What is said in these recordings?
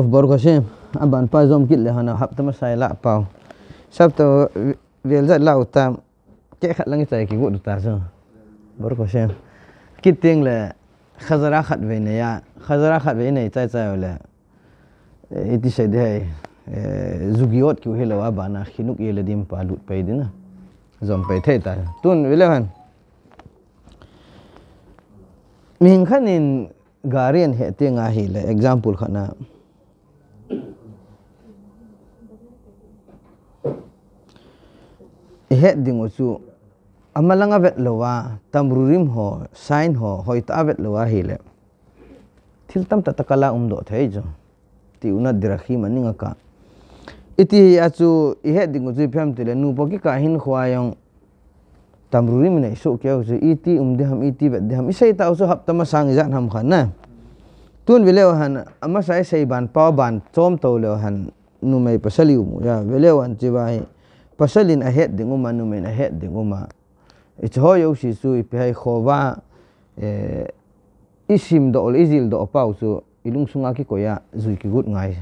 of Borgoshem, Aban Pazom Gilhana, Haptamasai Lapau. Sabto Vilzat Lautam, Jacket Langitaki, good Tazo, Borgoshem. Kitting Le lah, Hazarahat Venea, ya. Hazarahat Vene Tazaola. It lah. eh, is a day eh, Zugiot Kuhilo Abana, Hinuk Yeladim Palut Paydina, Zompeta, Tun Vilan. Mingkanin garian he tinga hile lah. example khana ihe ding ucu amalang avet lawa tamrurim ho sign ho hoit avet lawa hile til tam ta takala umdo thei jo ti una dirahi maninga ka iti achu ihe ding ucu phem tile nu poki ka hin khwayong tamrurim ne so kya ucu iti umde ham iti vet de ham isai ta usu hap tama sang jan ham khana tun vile han amasa sai ban pa ban chom to le han nu mai pasali umu ya vile wan chibai pasalin ahet ding uma numen ahet ding uma ich hoyo si su ipihai khova eh, isim do ol izil do pau su ilung sunga ki koya zui ki gut ngai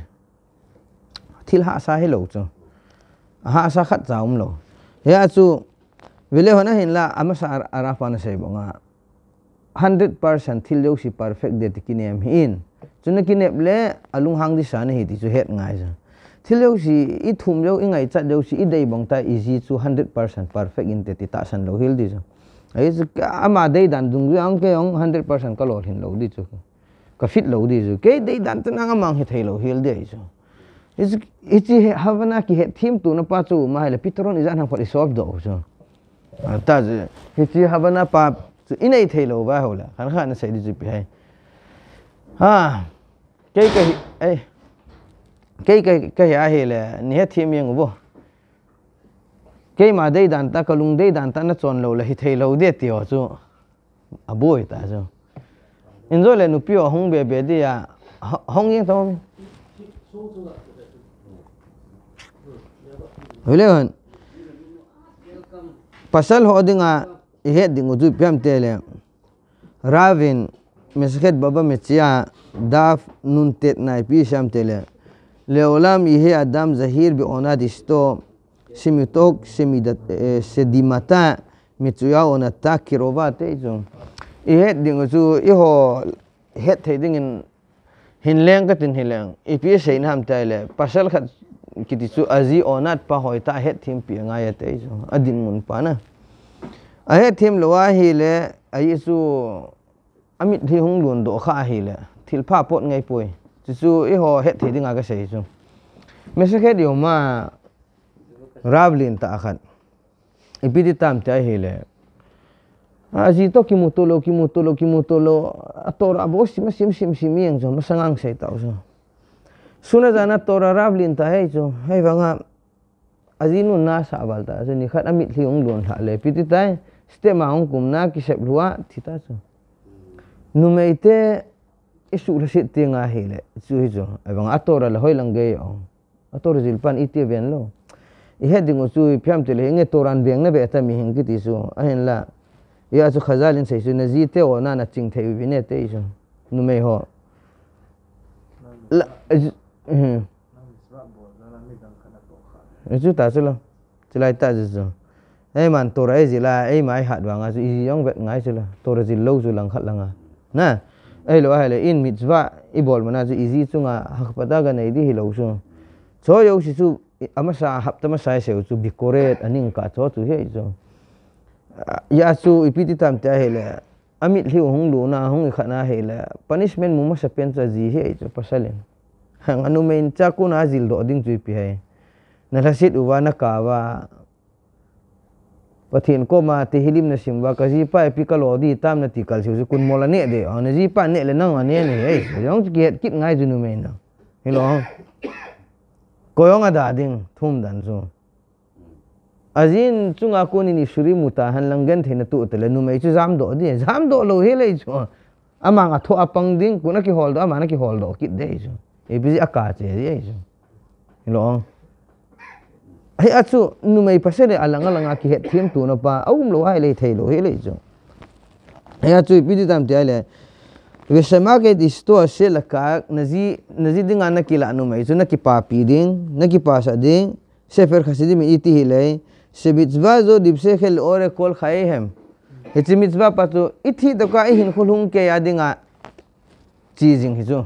thil ha sa hello cho, ha sa khat zaum lo ya chu vile hona hin la amasa arafan sei bonga 100% thil yo si perfect de tikinem hin chuna kinep le alung hang di sa ne hi ti chu het ngai cho thilo ít i lâu lo ingai chat lo si i dei bang ta easy chu 100% perfect in thế thì ta san lo hil di chu ai à, chu ama dei dan dung ri ang ke ang 100% ka lo hin lo di chu ka fit lo di chu ke dei dan tan ang mang he thei chứ hil di chu is ichi havana ki he thim tu na pa chu ma hele pitron is an phol isop do chu à, ta ji ichi havana pa ít inai thei lo ba hola khan khan sai di đi pi hai ha cái cái ai cái cái cái ya hết le ni he thi miang bo cái mà đây đàn ta cái lùng đây đàn ta nó chọn lâu là hi thấy lâu đấy tiêu chứ à bố bôi ta chứ in rồi là nụ piu hồng bé bé đi à hong yên tao Hiểu không? pasal ho dinga ihe dingu ju piam tele ravin mesket baba metia daf nun tet nai pi sham tele לעולם יהיה אדם זהיר בעונת אשתו, שמתוק שדמעתה מצויה עונתה קרובה תיזו. יהיה דינגזו יהו הת הידינגן הינלנג כתין הינלנג. איפי שאינם תאלה. פשל כת כתיסו עזי עונת פהויתה הת הם פיינגיה תיזו. עדין מונפנה. הת הם לא הילה, היסו עמית היהונגלון דוחה הילה. תלפה פות גי פוי. Jadi tu, eh Masih masih masih masih tak tak akan. tam dia Atau tora 就是一号黑铁的那个谁说，没事黑有嘛，Ravlin 打开，一比的他们在黑嘞，啊，这都起木头了，起木头了，起木头了，啊，多拉波西嘛，什什什么样子，没生硬谁打说，说那咱那多拉 Ravlin 打黑说，黑方啊。Azinu na sabal tak. so ni kat amit liung luon halai. Piti tay, setiap maung kumna kisip luwa, tita so. Numeite, isu la sit ting ahi le su hizo abang ator la hoi lang gei ong ator zilpan iti bian lo i he ding su phiam tele lah. nge toran beng na be ta mi hing kiti su ahin la ya su khazalin sei su nazi te ona na ching thei bi ne te isu nu me ho la Itu mhm. tak sila, sila itu aja tu. Eh man, tora ezila, eh mai hat bangga, izi yang bet ngai sila, tora zilau zulang hat langa. Nah, ay lo ahle in mitzwa ibol mana zu izi tu nga hakpata ga nei di hilo su cho yo si su ama sa hapta ma sa se su bikoret aning ka cho tu he zo ya su ipiti tam ta hele amit hi hung lu na hung khana hele punishment mu ma sa pen cha ji he cho pasalen hang anu main cha ku na zil do ding tu pi hai na la sit u wa na ka wa và pathian koma te hilim na simba ka ji pa pi kalo đi tam na ti kal siu kun mola ne de on ji pa ne le nang ane ne ei jong ki ngay kit ngai junu hiểu không? coi ông đã ding thum dan zo azin chunga ko ni shuri muta han langan thena tu tele nu mai chu jam do di jam do lo he le chu ama nga thua apang ding kuna ki hol do ama na ki hol do kit de bây giờ cả aka che chứ, hiểu không? hei acu ah, nu mai pasal ni alang alang aki hei tim tu napa awum lo hai le hei lo hei le jo hei acu ipiti tam tia le Wesema ke di situ asyik laka nazi nazi dengan anak kila anu mai, jadi nak kipa piding, nak kipa sading, sefer kasih di mili ti hilai, sebitzba jo dipse kel ore kol khaye hem, hece mitzba patu iti doka ihin kulung ke ya dengan ah, cheesing hizo,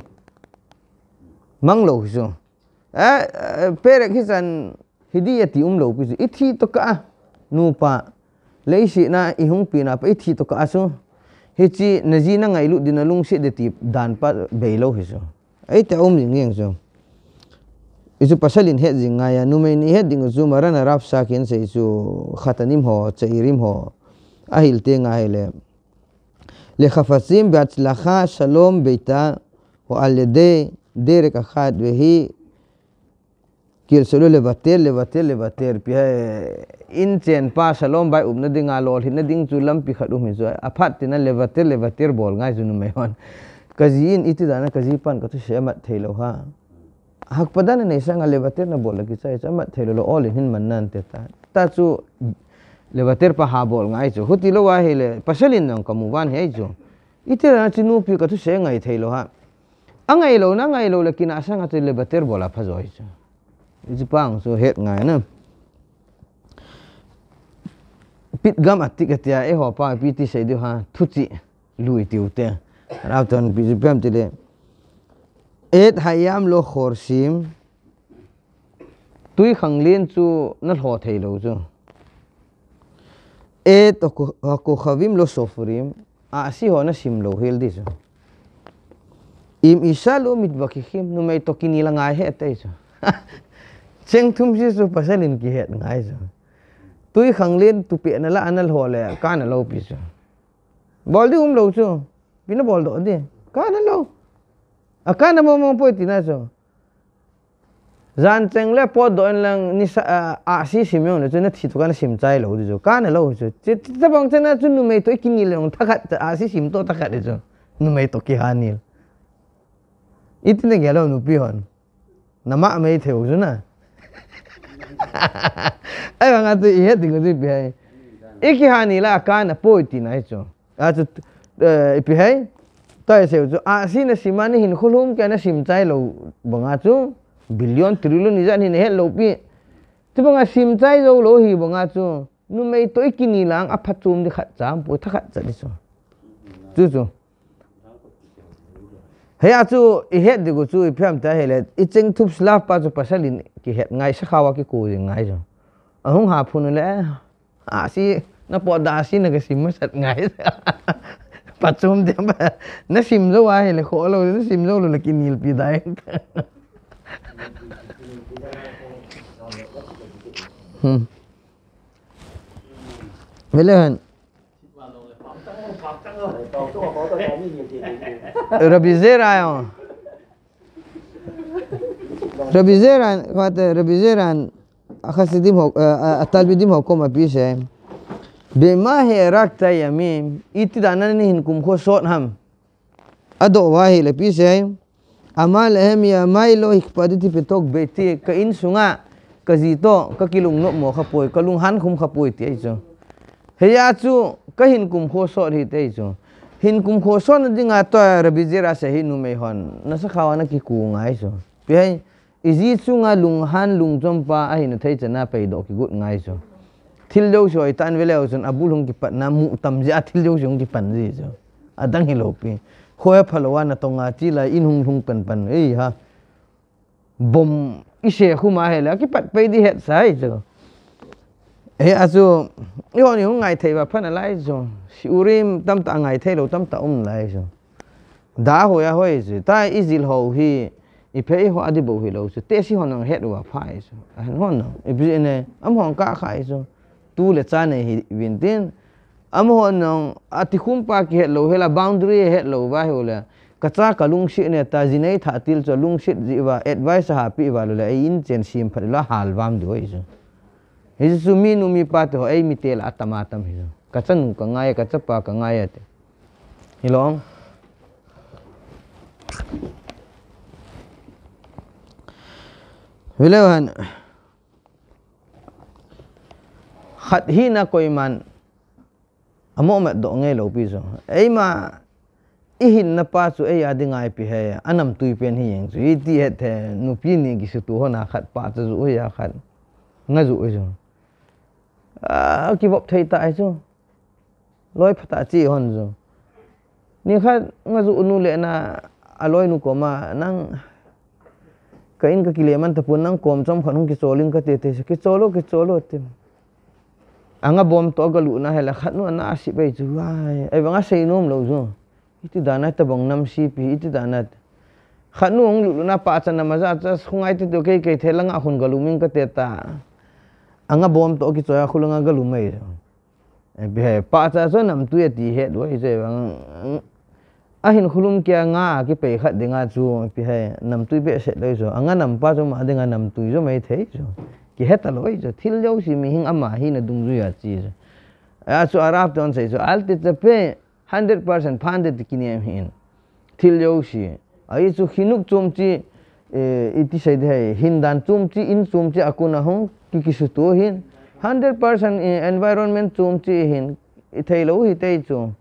manglo hizo, eh, eh perak hisan hidi ti um lo pisu ithi to ka nupa leisi na hung pi na pa ithi to ka asu hichi naji na ngai lu dina lung si de ti dan pa beilo hiso ai ta um ning yang so isu pasalin he jinga ya nume ni he ding zu marana raf sa sakin se isu khatanim ho chairim ho ahil te ngai le khafasim לחפצים בהצלחה שלום ביתה ועל ידי דרך אחת והיא กิลสลุเลวัตเตอร์เลวัตเตอร์เลวัตเตอร์พี่ให้อินเจนป้าสโลมไปอุบนดิ้งอาลอลหินดิ้งจุลัมพิขัดุมิจวยอภัตินั้นเลวัตเตอร์เลวัตเตอร์บอลง่ายจุนุไม่หันกะจีอินอิติดานะกะจีปันก็ตุเชมัดเทโลฮะหากพดานในสังอาเลวัตเตอร์นะบอลกิซายเชมัดเทโลโอลหินมันนันเตตาตาจูเลวัตเตอร์ปะฮาบอลง่ายจูฮุติโลวาเฮเลปัสลินนองกามูวันเฮจูอิติดานะจินูพิก็ตุเชงไงเทโลฮะอังไงโลนังไงโลเลกินอาสังอาเลวัตเตอร์บอลอภัจวยจู di Jepang so head ngai na pit gam atik katia. Eh, ho pa pit se du ha thuchi lui e ti ute rao ton bi jepam ti le et hayam lo khor sim tui khanglin chu na lo thei lo chu e to ko ko khawim lo sofrim a si ho na sim lo hel di chu im isa lo mit bakhim nu mai to kinilanga he te chu Ceng tum si su pasal in kihet ngai su. Tui khang lin tu pi anala anal ho le ka na lo pi su. Bol di um lo su. Pi na bol do di. Ka na lo. A ka na mo mo po ti na su. Zan ceng le po do en lang ni sa a si si myong le na ti tu ka na sim chai lo di su. Ka na lo su. Ti ti ta bang na chu nu mei to ki ni le ong ta a si sim to ta kha de su. Nu mei to ki hanil. Itne gelo nu pi hon. Nama mei theu su na. Ma 哎，我讲对，也对，我对别。一几下年了，干了，不会停那一种，啊就，呃，别嗨，到时候就啊，新的什么呢？很恐龙，叫那新材料，甭啊种，billion trillion，你讲你那些老币，这甭啊新材料老稀，甭啊种，你没多一几年了，啊，怕种的黑脏，不会太黑脏的种，就种。เฮ้ยอาจูเหตุดีกูจูพี่อ๋อม่ะเห็นเลยอีจิงทุบสลับป้าจจุบันสิ่งกิเหตุไงสักข่าวกิกูยังไงจ๊อ่ะหงหาพูนเลยอาสีนับปอดอาซีนักสิมสัตไงปัจจุบันเดี๋ยวแบบนักสิมโซว่าเห็นเลยขอเลยนักสิมโซเลยกินนิลปิดได้กันเวลาเห็น Rabbi Zeran. Rabbi Zeran, what Rabbi Zeran? החסידים, התלמידים במקום הפי שהם, במה הארקת הימים, איתי דענני הנקומכו שונם, עד אוהי לפי שהם, אמר להם ימי לא הקפדתי פתוק ביתי, כאין שונה כזיתו, ככאילו נו מוח הפועל, כאילו הנקום חפו איתי, איזו. Heya cu kahin kum khoso ri te cu. Hin kum khoso na dinga to ya rabizira se hinu mei hon. Na sa khawana ki ku izi cu nga lung pa a hinu thai chana pei gut ngai cu. Thil jo cu ai tan vele cu abul hung ki pat na mu tam ja thil jo cu ki Adang hi lopi. Khoe phalwa na tong a chi la in hung hung pan pan ei ha. Bom ise khuma hela kipat pay pei di het sai cu. he azu yo ni ngai thei ba phana lai zo si urim tam ta ngai thei lo tam ta um lai zo da ho ya hoi zo ta izil ho hi i pe ho adi bo hi lo zo te si honang het wa phai zo an hon no i bi ne am hon ka khai zo tu le cha ne hi win tin am hon no ati khum pa ki het lo hela boundary e het lo ba ho la kacha ka lung shi ne ta ji nei tha til cho lung shi ji wa advice ha pi wa lo la e in chen sim phar la hal wam do zo hizu mi nu mi pa te ho ei mi te la atama tam hizu ka cha nu ka ngai ka cha pa ka ngai te hilong Wilewan khat hi na koi man amo me do nge lo pi zo ei ma i hin na pa chu ei adi ngai pi he anam tui pen hi yang chu i ti he the nu pi ni gi su tu ho na khat pa chu ya khat nga zu zo อกิบบเทยตายจูลอยพัตจีฮอนจูนี่ข้างจูนูเลนะอร่อยนุกมานั่งก็อินก็กิเลมันแต่ปุ่นนั่งกลมจอมขันหนกิโซลิงก็เตะเตะสกิโซโลกิโซโลเต็มอังกบอมตัวกลุน่าเฮล่ะขัดนู่นน่าสิไปจู่วไาไอ้บังอาศัยนุ่มเราจูอิติดานัตตบังน้ำซีพีอิติดานัตขัดนู่นหงลุน่าป้าจันนามาจ้าจ้าคงไอติดโอเคเกยเทลังอ่ะคนกลุมิงก็เตะตา anga bom to ki choya khulanga galuma i be pa cha so nam tu ti he do i je ang a hin khulum kya nga ki pe khat dinga chu pi he nam tu be se lo jo anga nam pa jo ma dinga nam tu jo mai thei jo ki he ta lo i jo thil jo si mi hing ama hi na dung ju ya chi jo a chu arab ton se jo al ti te pe 100% phan de ki niam hin thil jo si ai chu hinuk chum chi e iti se de hin dan chum chi in chum chi akuna hong kikisu tuhin. 100% environment tuum tihin. Itay lau hitay tuum.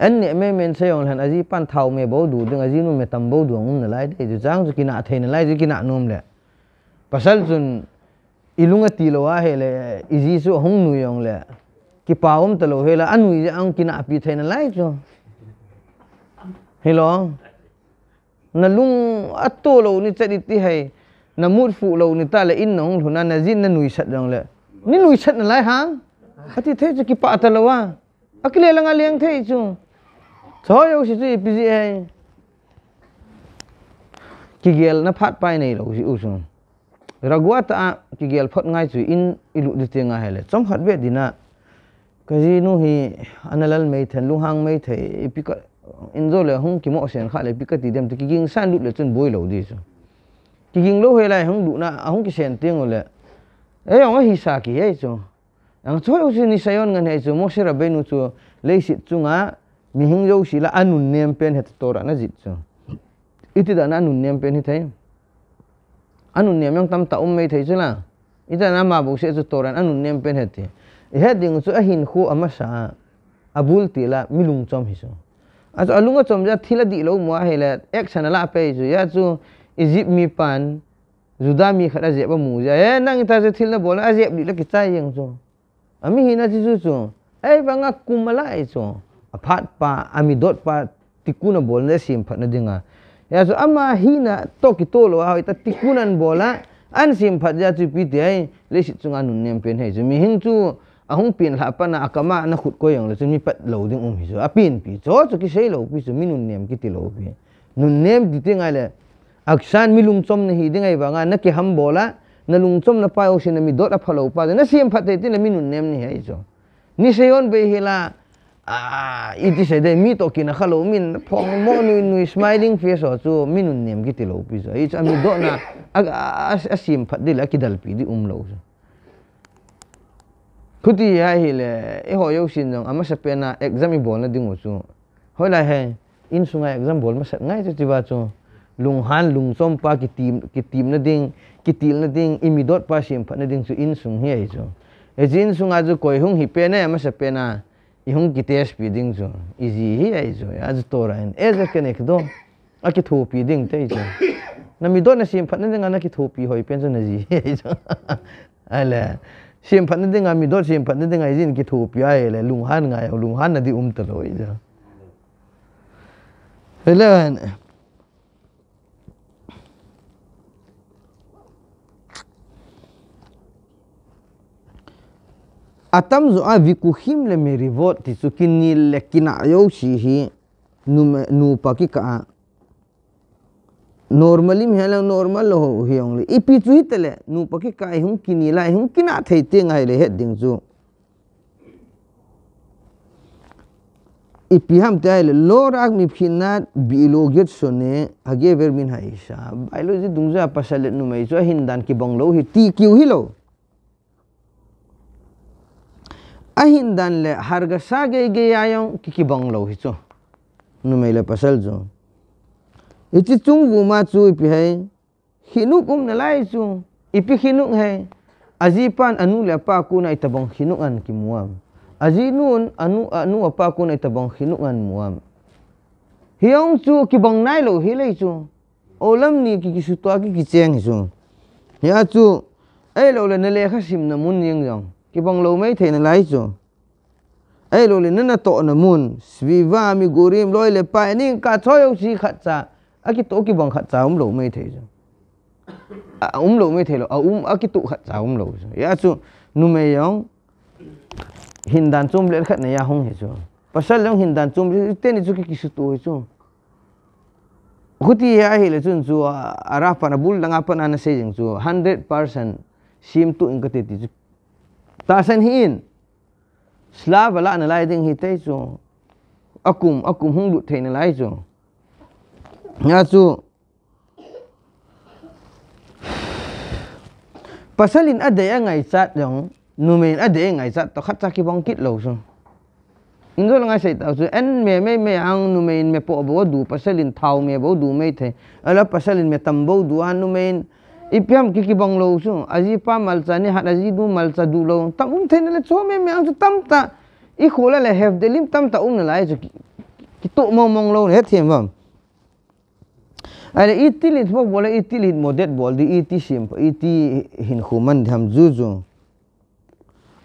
Ani may men sayong lahan aji pan thaw may bau du. Deng aji nun may tam bau du ang um nalai. Itu jang su kina atay nalai. Itu kina anum Pasal sun ilunga tilo ahe le. Izi su hong nu yong le. Ki paum talo he Anu izi ang kina api tay nalai tuum. Hello. Nalung ato lau ni cerita hai. na mut phụ lâu ni ta le in nong na hong thuna na zin na nui sat rang le ni nui sat Thì thấy hang ati the chu ki à ta lawa akile langa leng the chứ, cho yo si chu pi ji ai ki gel na phat pai nei lo si u chu ragwa ta ki gel phat ngai chu in ilu de te nga hele chom khat ve dina kaji nu hi analal mấy thằng lu hang mấy thei pi ka in zo le hong ki mo sen kha le pi ka ti dem te ki ging san lu le chun boi lo di chu ki ging lo hela hong du na hong ki sen tiang ole e ong hi sa ki he eh, chu ang choi xin đi sayon ngan he eh, chu mo se ra be nu lấy le chung á mình hing lo si la anun nem pen het tora na jit chứ, ít da na anun nem pen hi thai anun nem yang tam ta um mei thai chu la đó mà bố bo se chu anh anun nem pen hết ti hết ding chu a hin khu ama sa abul ti la milung chom hi chu a alunga chom ja thila di lo mo hela ek sanala pe chu ya chu izib mi pan zuda mi khada zeb mu eh nang ta se thil na bol a zeb la kita yang so ami hina ti su so ai bang a kumala so a phat pa ami dot pa tikuna bol na sim phat na dinga ya so ama hina to ki to lo a ta tikunan bola an sim phat ja chu pi de eh, le si chunga nun nem pen hei mi hing chu ahung pin la pa nak akama na khut ko yang le chu mi pat lo ding um hi so a pin pi cho chu ki sei lo pi su minun nem ki ti lo pi nun nem di ti ngale aksan mi lungchom na hi dingai ba nga na ki ham bola na lungchom na pai osin mi dot a phalo pa na sim phate ti na minun nem ni hai jo ni seyon be hila a iti se de mi to ki na khalo min phong mo nu nu smiling face o chu minun nem ki ti lo pi jo ich ami do na a sim phat dil a ki dal pi di um lo jo khuti ya hile e ho yo sin jong ama sapena exam i bol na dingo chu hoila he in sunga exam bol ma sa ngai chu ti ba chu ลุงฮันลุงส้มปากิตีมกิตีมนั่นเองกิตีมนั่นเองอิมิดอดปาชิมพันนั่นเองสุอินสุงเฮียจงเอจินสุงอาจจะคอยหุงฮิเปน่ะมั้งเปน่ะอีหุงกิเตสปีดิ้งจงอีจีเฮียจงอาจจะโตระเองเอจะเกเนกดอมอะกิทูปีดิ้งเตยจงนั่นมิดอดนั่นชิมพันนั่นเองอะกิทูปีหอยเป็นจงนั่นจีเฮียจงอะไรชิมพันนั่นเองอะมิดอดชิมพันนั่นเองอะจินกิทูปีไอ้เลยลุงฮันไงลุงฮันนั่นดิอุ้มตัวเลยจงเฮ้ยแล้ว atam zo a vikuhim le me rivot ti sukini le kina yo shi hi nu nu paki ka normally में hello normal हो हियोंगले इपि चुहि तले नु पकी काय हुं किनी लाई हुं किना थई ते ngai le he ding chu इपि हम ते ले लो राग मि फिना बिलोगेट सोने हगे वेर मिन हाइसा बायोलॉजी दुंजा पसले नु मई जो हिंदान की बंगलो हि ती क्यू हिलो अहिन दानले हर्ग सागे गे आयौँ कि कि बङ्गलौ हिचो नुमैले पसल जो इति चुङ गुमा चु इपि है हिनु कुम नलाइ चु इपि हिनु है अजि पान अनु ले पा कु नाइ तबों हिनु अन कि मुआम अजि नुन अनु अनु अपा कु नाइ तबों हिनु अन मुआम हियोंग चु कि बङ नाइ लो हिले चु ओलम नि कि कि सुतवा कि कि चेंग हिचो या चु ए लोले नले खसिम न मुन यंग यंग ิบังเราไม่เทนไรจูไอ้เราเลยนั่นตอนมุนสวีวามิกุริมลอยเลยายนี่กาช่อยสีขัดจ้าอกิโตกิบังขัดจ้าอุ้มเราไม่เทจูอุ้มเราไม่เทลรออุ้มอกิโตขัดจ้าอุ้มเราจูยาจูนุเมยองหินดันซุ่มเล็ดขัดเนียห้องเหจูเพราะฉะนั้หินดันซุ่มเต้นจูกิกิสุตัวจูคุณที่เียเหรอจูจัวอาราฟันบุลดังอัปนันเซจิงจััวฮนเดดรู100%ซิมตุองกติดจู tasen hin slava la na lai ding hi te zo akum akum hung lut thein lai zo nga chu pasalin a de a ngai cha jong numen a de a ngai cha to khat cha ki bong kit lo zo in zo langa sei ta zo en me me me ang numen me po bo du pasalin thau me bo du me the ala pasalin me tam bo du an numen ipiam kiki bonglo su ajipa malsa ni hat ajibu malsa dulo lah, tam lah lah, um thene le chome me ang tam ta i khola le have delim tam ta um lai ju ki to mong mong lo he them bam ale itili thbo bole itili modet bol iti simple iti hin human dham ju ju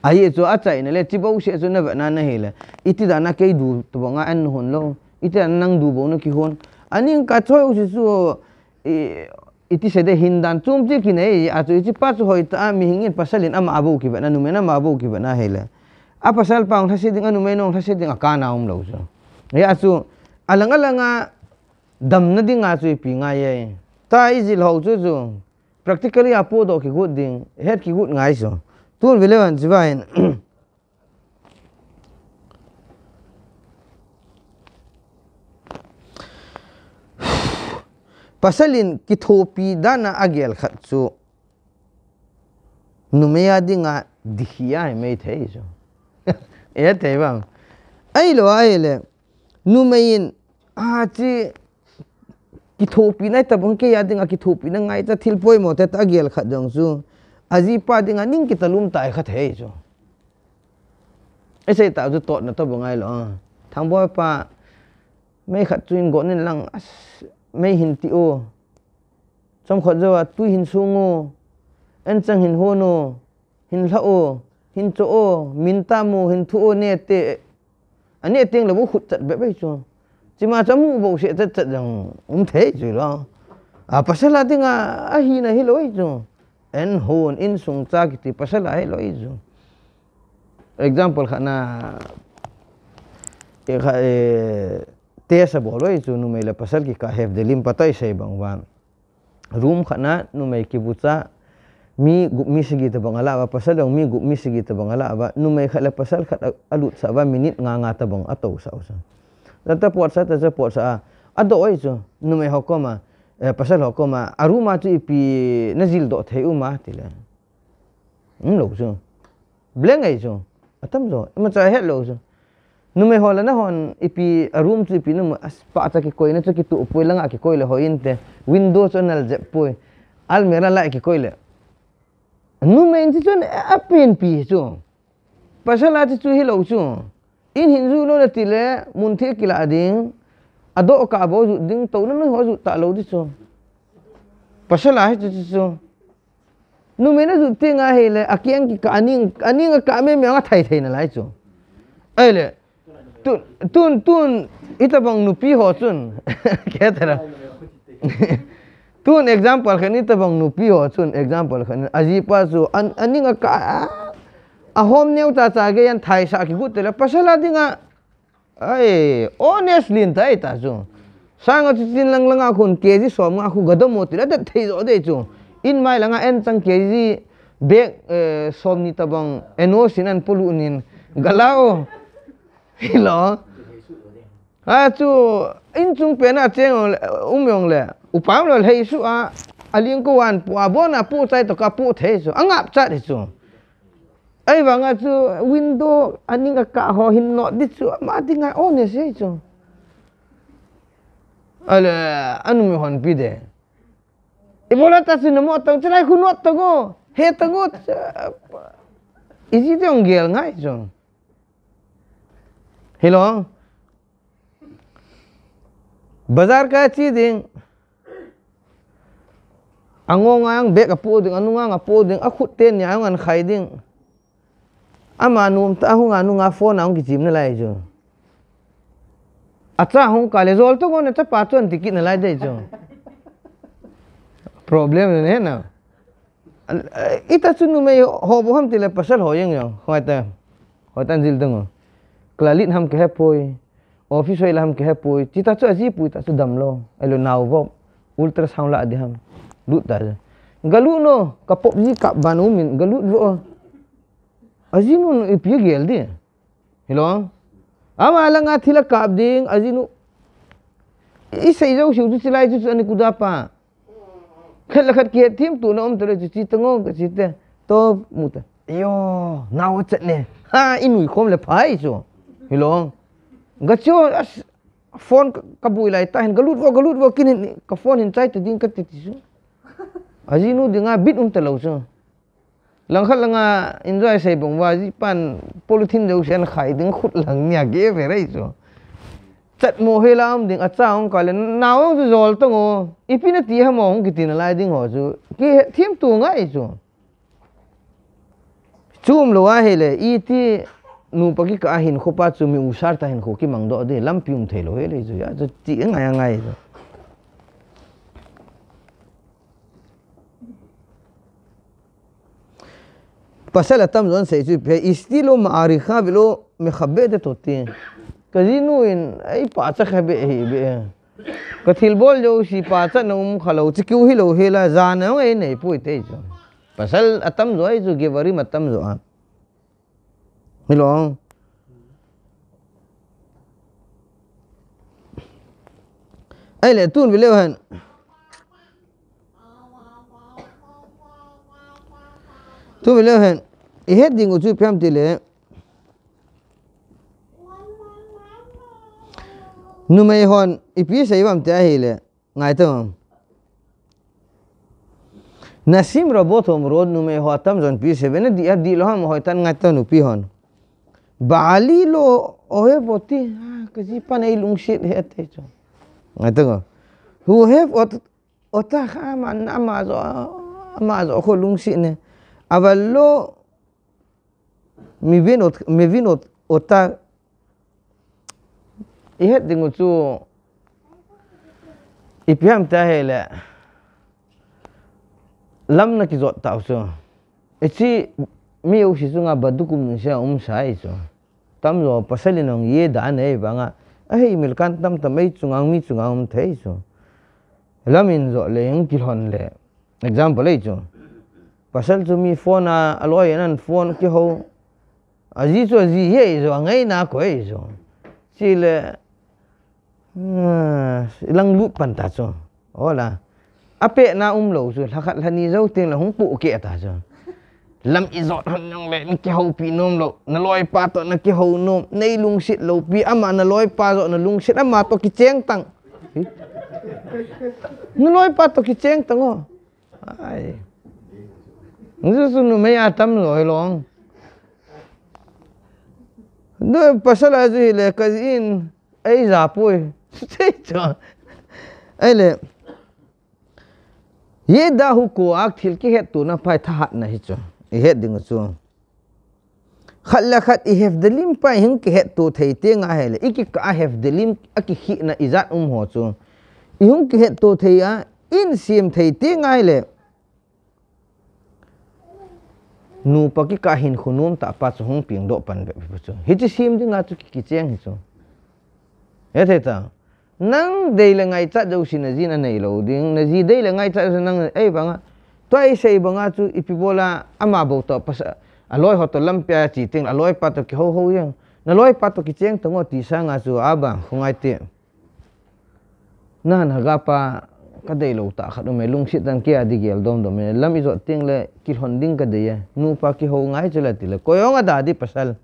ai e zo atai ne le tibo she zo iti dah nak du tbonga an hon lo iti anang dua bo no ki hon aning ka thoy iti sede hindan tumti kina i eh, atu iti patu hoi ta mi hingin pasalin ama abu kiba na numena ma abu kiba na hela apa sal pang hasi dinga numena ong hasi dinga kana om um lau so i ya, atu alanga langa dam na dinga atu i pinga ye ya, eh. ta i zil hau tu practically apu do ki gut ding head ki gut ngai so tuun vilevan zivain pasalin kitopi dana agel khatsu numeya dinga dihiya me theizo e teba ai lo ai le numein a chi kitopi nai tabung ke yadinga kitopi na ngai ta thilpoi mote ta agel kha su aji pa dinga ning ki talum ta kha theizo ese ta ju tot na tabung ai lo ah. thang bo pa mai khat chuin go nen lang mấy hình tiêu, ô trong khóa dâu à, tui hình xô ngô anh chẳng hình hôn nô hình lạ ô hình chỗ ô mình ta mô hình thu ô nè tệ anh à, nè tiếng là bố khụt chật bé bây cho chỉ mà chấm mù bộ sẽ chật chật rằng không thế chứ đó, à pasal là tiếng à à hi na hi lỗi chứ anh hôn, anh sung cha kiti pasal là hi lỗi chứ example na, cái え、tesa bolo itu numai le pasal ki kahef delim patai sai bang wan rum khana numai ki buca mi gup mi segi te bang ala pasal dong mi gup mi segi te bang ala ba ah. numai khala ah. eh, pasal khat alut sa ba minit nga nga te bang atau sa usa lata puat sa ta sa puat sa ado oi zo numai hokoma pasal hokoma aruma tu ipi nazil do thai uma tila ngi hmm, lo zo blengai zo atam zo macha he lo zo Nume hola lah, na hon ipi room tu ipi nume aspa ata ki koi nato ki tu upoi langa ki koi le lah, hoin te window tu nal je upoi al mera la ki koi le lah. nume inti tu ne api n pi tu pasal ati tu hilau tu in hindu lo le tile munti kila ading ado oka abo zu ding tau nume ho zu talo di tu pasal ahi tu tu nume na zu ti ngahi le aki ang ki aning aning a kame me ang thai thai na lai tu Ayolah, tun tun tun ita bang nupi ho tun kya tara tun example khani ta bang nupi ho tun example khani aji pa su an aninga ka a hom ne uta cha ge yan thai sa ki gutela pasala dinga ai honestly ta ita su sanga chi tin lang langa khun keji som nga khu gadam motila da thei jo de chu in mai langa en chang keji bek eh, som ni ta bang eno sinan pulu nin galao 迄咯。啊，就因总变啊，这样唔用咧，有包了黑树啊，啊，连个完布啊，布啊，布在都个布提住，啊，压在的住。哎，话啊，就 window 啊，你个卡好很落的住，嘛，点解 on 的是住？啊咧，啊，你咪换皮的。伊无啦，但是你莫等，再来困落等我，黑等我，伊是这样个，哎，种。Hello. Bazar ka chi ding. Angong ang bek apu ding anu nga apu ding akut ten ya ngan khai ding. Ama anu, ta hu nga nu nga phone ang gijim na lai jo. Acha hong kale zol to ngone ta patun dikit na lai dai jo. Problem ne na. Ita sunu me hobo ham tile pasal ho yeng yo. Khoi ta. Khoi tan zil dong kelalit ham kehepoi, ofis saya lah ham kehepoi, cita tu aji pui tak sedam lo, elo nauvok, ultrasound lah ada ham, lut dah. Galu no, kapok ni kap banumin, galu lo. Aji no ipiye eh, gel dia, hello. Ama alang ati lah kap ding, aji no. Eh, ini saya jauh sih, cuci lagi ane kuda apa? Kalau lah kat kiat tim tu, nak om terus cuci tengok ke cerita, top muda. Yo, nak cek ni. Ha, ini kom lepas itu. hilong ga cho phone ka bui lai ta hen galut wo galut wo kin ka phone hin chai tudin ka ti su aji nu dinga bit um talo so lang khat langa enjoy sai bong wa ji pan polythene deu sen khai ding khut lang nya ge ve rai so chat mo he lam ding a cha ong ka le na ong zu zol tong ipina ti ha mo ong kitin lai ding ho zu ki thim tu nga ai so chum lo wa he le i ti नुपकी का हिन खोपा चुमी उसार ता हिन खो की मंगदो दे लम पियुम थेलो हे ले जो या ती ngai ngai जो पसल तम जोन से जो पे इस्तिलो मारिखा विलो मखबद तोते कजी नु इन ए पाच खबे हे बे कथिल बोल जो सी पाच नुम खलो च क्यों ही हेला जान ए नहीं पुई जो पसल अतम जो है गेवरी मतम जो आ ไม่ร้องไอ้แหละตุ้นไปเร็วหันตุ้นไปเร็วหันเฮ็ดดิงกูช่วยเพิ่มตีเลย numay hon ipisa ibam tahile ngaitam nasim robot hom rod numay hotam zon pise bene di di loham hoitan ngaitan upi hon Bali lo ohe eh, poti ha, kesipan ai lung shit he te cho. Ngai ko, Hu he ot ota ha man nama zo ha, ama zo ko lung shit ne. Aval lo mi vin ot mi vin ot ota i he dingo cho i piam ta he la. Lam nak izot tau so. Eci mi u si sunga badukum ni sa um sa iso. Tam lo pasali nong ye da ne ba nga. Ahi mil kan tam tam ei sunga mi sunga um te iso. Lamin zo le yang kilon le. Example ei Pasal tu mi phone a aloy nan phone ki ho. Aji so aji ye iso ngai na ko iso. Si le ilang ah, lu pantaso. Ola. Ape na umlo so lakat lani zo ting la hung pu ke ata so. Ola. lam izot han yang le ni kehau pi nom lo na loi pa to na kehau nom nei lung sit lo pi ama na loi pa zo na lung sit ama to ki cheng tang na loi pa to ki cheng tang o ai ngu su nu me ya tam loi long no pasala ji le in ai za pui sei cha ai le ye da hu ko ak thil ki het tu na phai tha hat na hi cha ihet ding chu khalla khat i have the lim tu thei te nga hel i ki ka i have na izat um ho chu i tu thei a in sim thei te nga hel nu pa ki ka hin khunum ta pa chu hung ping do pan be bu chu hi sim ding a chu ki cheng hi chu ta nang dei la ngai cha do sin a jin a nei lo ding na ji dei la ngai cha nang ei ba tuai sei bunga tu ipi bola ama bau to pasal. aloi hoto lampia citing aloi pato ki ho ho yang na loi pato ki ceng tengo tisa ngaju abang hungai ti na na gapa kadai lo ta khadu me lung sit dan ki adi gel dom dom me lam izo ting le ki honding ka deya nu pa ki ho ngai ti le. koyong ada adi pasal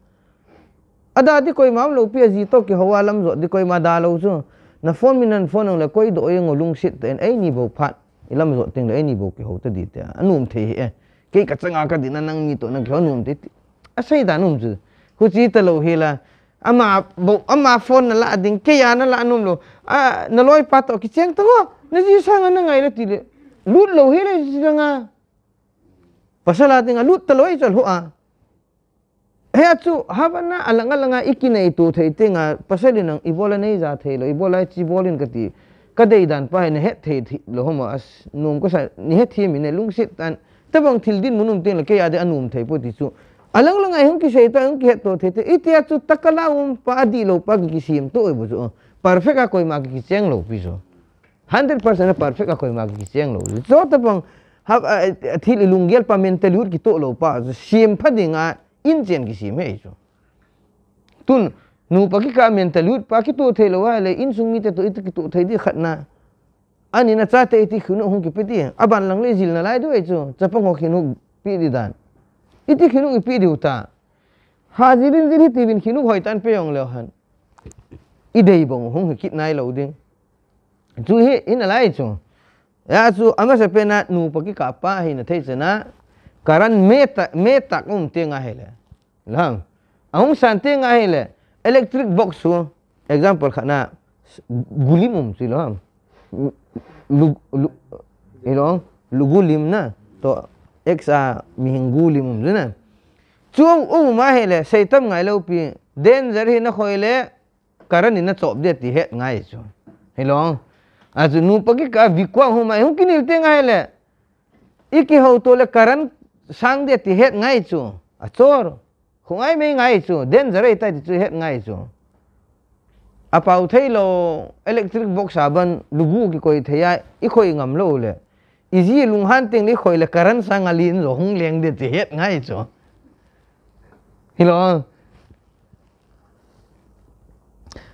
ada adi koi mam lo pi azito ki ho alam zo di koi madalau dalo zo na phone minan phone le koi do yeng lung sit ten ai ni bo phat ilam zo teng le ni bo ki ho ta di ta anum the he ke ka changa ka din nang ni to na kyo num te a sai da num zu ku chi ta lo he ama ama phone na la ding ke ya na la num lo a na loi pa to ki cheng to na ji sang na ngai le ti le lut lo he le ji nga pasal ating lut ta loi chal ho a he achu कदान पा है हेत थे लोहम अस नोम को हेत थे मैंने लू से तब थी दिन मनुम तेल के यादे अनुम थे पोती अलग लंग अहम की सहित अहम की हेत तो थे थे इतिहास तकला उम पा लो पा की सी एम तो ओ बुझो परफेक्ट आ कोई माँ की चेंग लो पीसो हंड्रेड परसेंट परफेक्ट आ कोई माँ की चेंग लो जो तब हम थी लुंगेल पा मेंटल की तो लो पा सी एम इन चेन की सी एम है तुम nu paki ka men talut paki to the lo wale in sung mi te to itu to the di khatna ani na cha te iti khunu hung ki piti aban lang le jil na lai do echu chapang ho khinu pi di dan iti khinu ki pi di uta hajirin jiri ti bin khinu hoi tan pe yong le han idei bong hung ki nai lo ding chu he in lai chu ya chu anga se pe na nu paki ka pa hi na thei chana karan me ta me ta kum te nga hele lang ahung sante nga hele electric box tu example kat nak gulimum tu lah lu lu you eh, know lu gulim ah, um, na to x a mihin gulimum tu na tuang um mahele setam ngai lo pi den zari na khoile karan ina top de ti het ngai so hello eh, as nu pagi ka vikwa hu mai hu kinil te ngai le iki hau tole karan sang de ti het ngai chu achor không ai mấy ngày su đến giờ đây ta chỉ hết ngày su à bảo thấy lo electric box à bên lubu cái coi thấy ai ít coi ngầm lâu lệ easy lung han tiếng đi coi là current sang alin à, rồi không liền được chỉ hết ngày hiểu không? su hello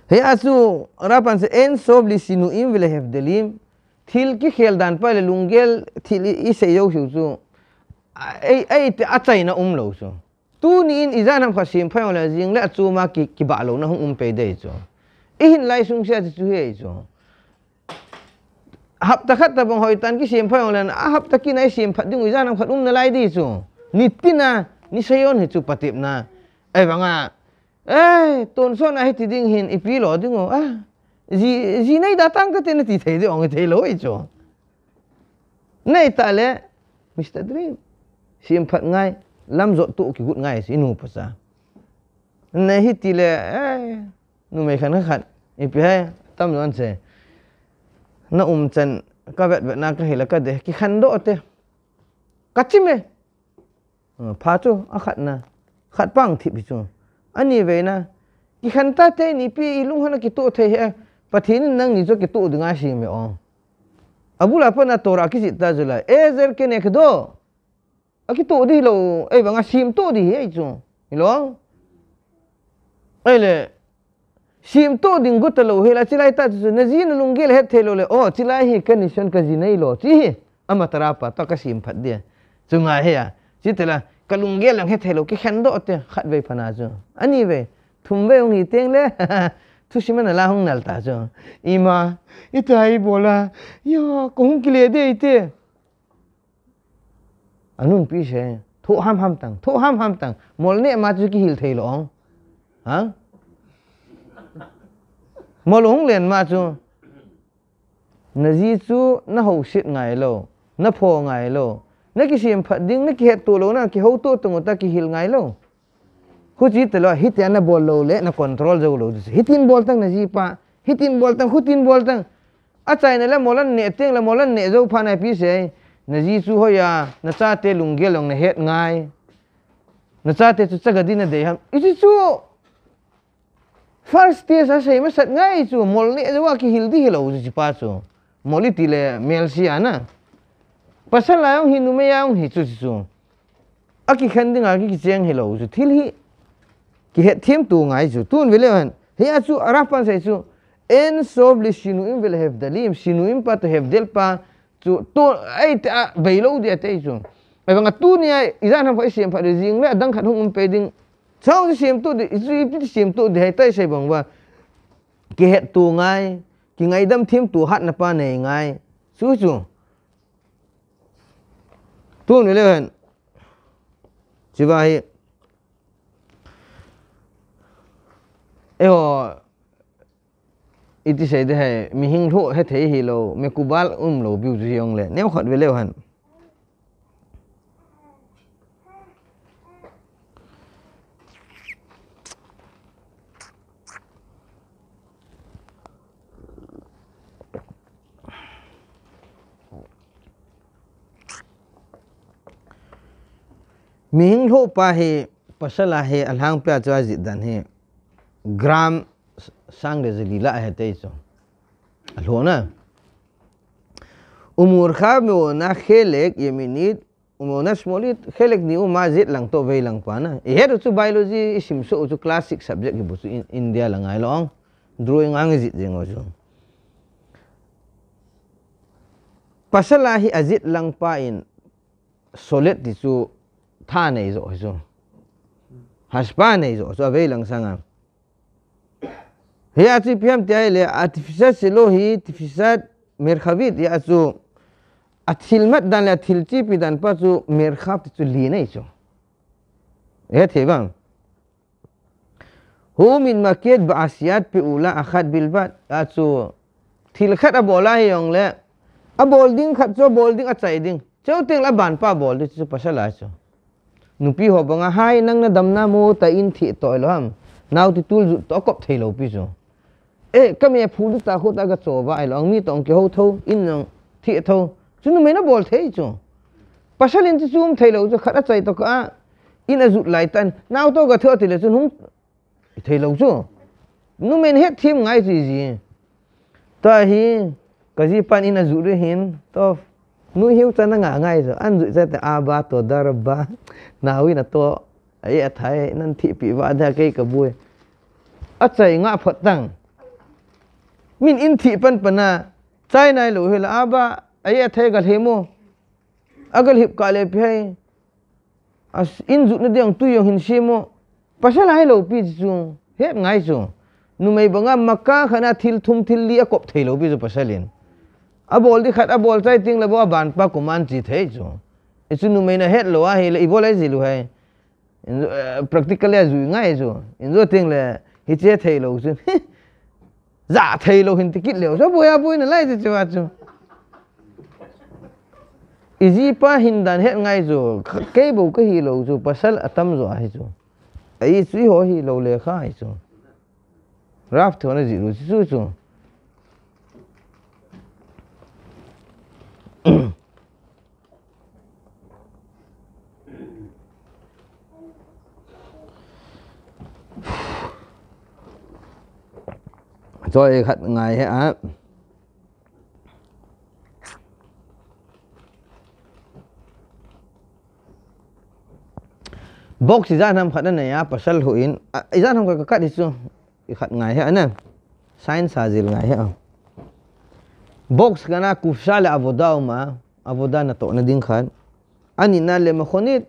हे आसु रापन về hết đêm, लि सिनु khéo đàn have là lùng gel खेल दान पाले लुंगेल थिल इ से यो thì ए ए ते um lâu लौसु tu ni in iza nam khasim phai la jing la chu ma ki ki ba lo na hung um pe dei cho in lai sung sia chu he cho hap ta khat ta bang hoi tan ki sim phai lan a ah, hap ta ki nai sim phat dung iza nam khat um na lai di cho ni na ni sayon he chu patip na ai wanga ai ton son ai ti ding hin ipi lo ding o a ah, ji ji nei da tang ta te na ti thei de ong thei lo i cho nei ta le mr dream sim phat ngai lam zo tu ki gut ngai si nu pasa na hi ti le nu khăn khan khat i tâm hai tam non se na um chen ka vet vet na ka hila ka de ki khan do te kachi me pha chu a khat na băng pang thi bi chu ani vậy na ki khăn ta te ni pi ilung hana ki tu the he pathin nang ni zo ki tu dinga si me ong abula pa na tora ki si ta zula ezer ke nek do aki to di lo ai bang sim to di ai chu ilong ai le sim to ding gut lo hela chilai ta chu na jin lung gel het thelo le o chilai hi condition ka jinai lo à, chi ama tara pa ta ka sim phat de à. chunga he ya à, chi tela kalung gel lang het thelo ki khan do te khat ve phana chu ani ve thum ve ung hi teng le thu shi mana la hung nal ta chu ima itai bola yo kong kile de ite anun pi se thu ham ham tang thu ham ham tang mol ne ma chu ki hil thei long ha mol hung len ma chu na ji chu na ho sit ngai lo na pho ngai lo na ki sim phat ding na ki het tu lo na ki ho tu tu ta ki hil ngai lo khu chi te lo hit ya na bol lo le na control jo lo hitin bol tang na ji pa hitin bol tang khutin bol tang achai na la molan ne teng la molan ne jo pha na pi se Nazi su ho ya na te lunggel ong na ngai na cha te chu chaga din ham i chu first dia sa se me ngai chu mol ni wa ki hil di hilo cepat pa chu moli ti le mel si pasal la ong hinu me ya ong hi chu chu chu a ki khan ding a ki tu ngai su. tun vile han he a chu araf pan sai chu en so blishinu im vil have dalim pa chu tu ai ta vei lo de te chu ai bang tu ni ai izan ham phai siam phai de jing le dang khat hung pe ding chau siam tu de ju pi siam tu de tai sai bang wa ki het tu ngai ki ngai dam thim tu hat na pa nei ngai chu chu tu ni le han chỉ vậy, ấy iti sai de hai mi hing lo he the hi lo me kubal um lo bi ju yong le ne khot ve le han mi hing lo pa he pasala he alhang pya chwa ji dan he gram sang de zilila he te so lo na umur kha me na khelek yeminit umu na smolit khelek ni umazit lang to vei lang pana e he tu biology isim so tu classic subject ibu su india lang ai long drawing ang zit jing ojo pasal ahi azit lang pa in solid di su thane iso iso haspane iso so vei lang sangam Hei asu piam tiai le artificial silohi artificial merkhavit ya asu atilmat dan le atilci pidan pasu merkhav tu lina isu. Ya tebang. Hu min makid ba asiat pi ula akad bilbat asu tilkat abola yang le abol ding kat so abol ding acai ding. Cau ting la ban pa abol tu pasal asu. Nupi hobang ahai nang na damna mo ta in ti toilam. Nau titul tokop thailau pisu. ê cái mẹ phụ đức ta khô ta cái chỗ là lòng mi tòng kiểu thâu in nòng thiệt e thâu chúng nó mới nó bol thế chứ bà sao lên chứ thầy lâu cho khát chạy tao cả in là rụt lại tan nào tôi gặp thợ thì là chúng không thấy lâu chứ nó men hết thêm ngay gì gì ta hi cái gì pan in là rụt rồi hiền to nu hiu ta nó ngả ngay rồi ăn rụt ra thì a ba to dar ba nào in là to ấy thầy nên thị bị vã ra cái cái bụi, ở chạy ngã phật tăng min in thi pan pana chai nai lo hil aba ai athe gal hemo agal hip ka le phai as in zu na deng tu yong hin simo pasal hai lo pi zu hep ngai zu nu mai banga makka khana thil thum thil li akop thei lo bi zu pasalin abol di khat abol chai ting la bo ban pa kuman chi thei zu isu e nu mai na het lo a he le ibol ai zilu hai eh, practical ya zu ngai zu in zo ting le hi che thei lo zu dạ thầy lo hình thì kít liệu sao bôi bôi nó lại thì chưa chưa izi pa hình đàn hết ngay rồi cái bộ cái hi lâu rồi pasal atam rồi hay rồi ấy suy hồ hi lâu lệ khai rồi rap thôi nó gì rồi suy rồi cho hạt ngày hả box izan ham khadana ya pasal huin izan ham kakat isu ikhat ngai he ana science hazil ngai he box kana kufsha la avoda uma avoda na to na din khan ani na le makhonit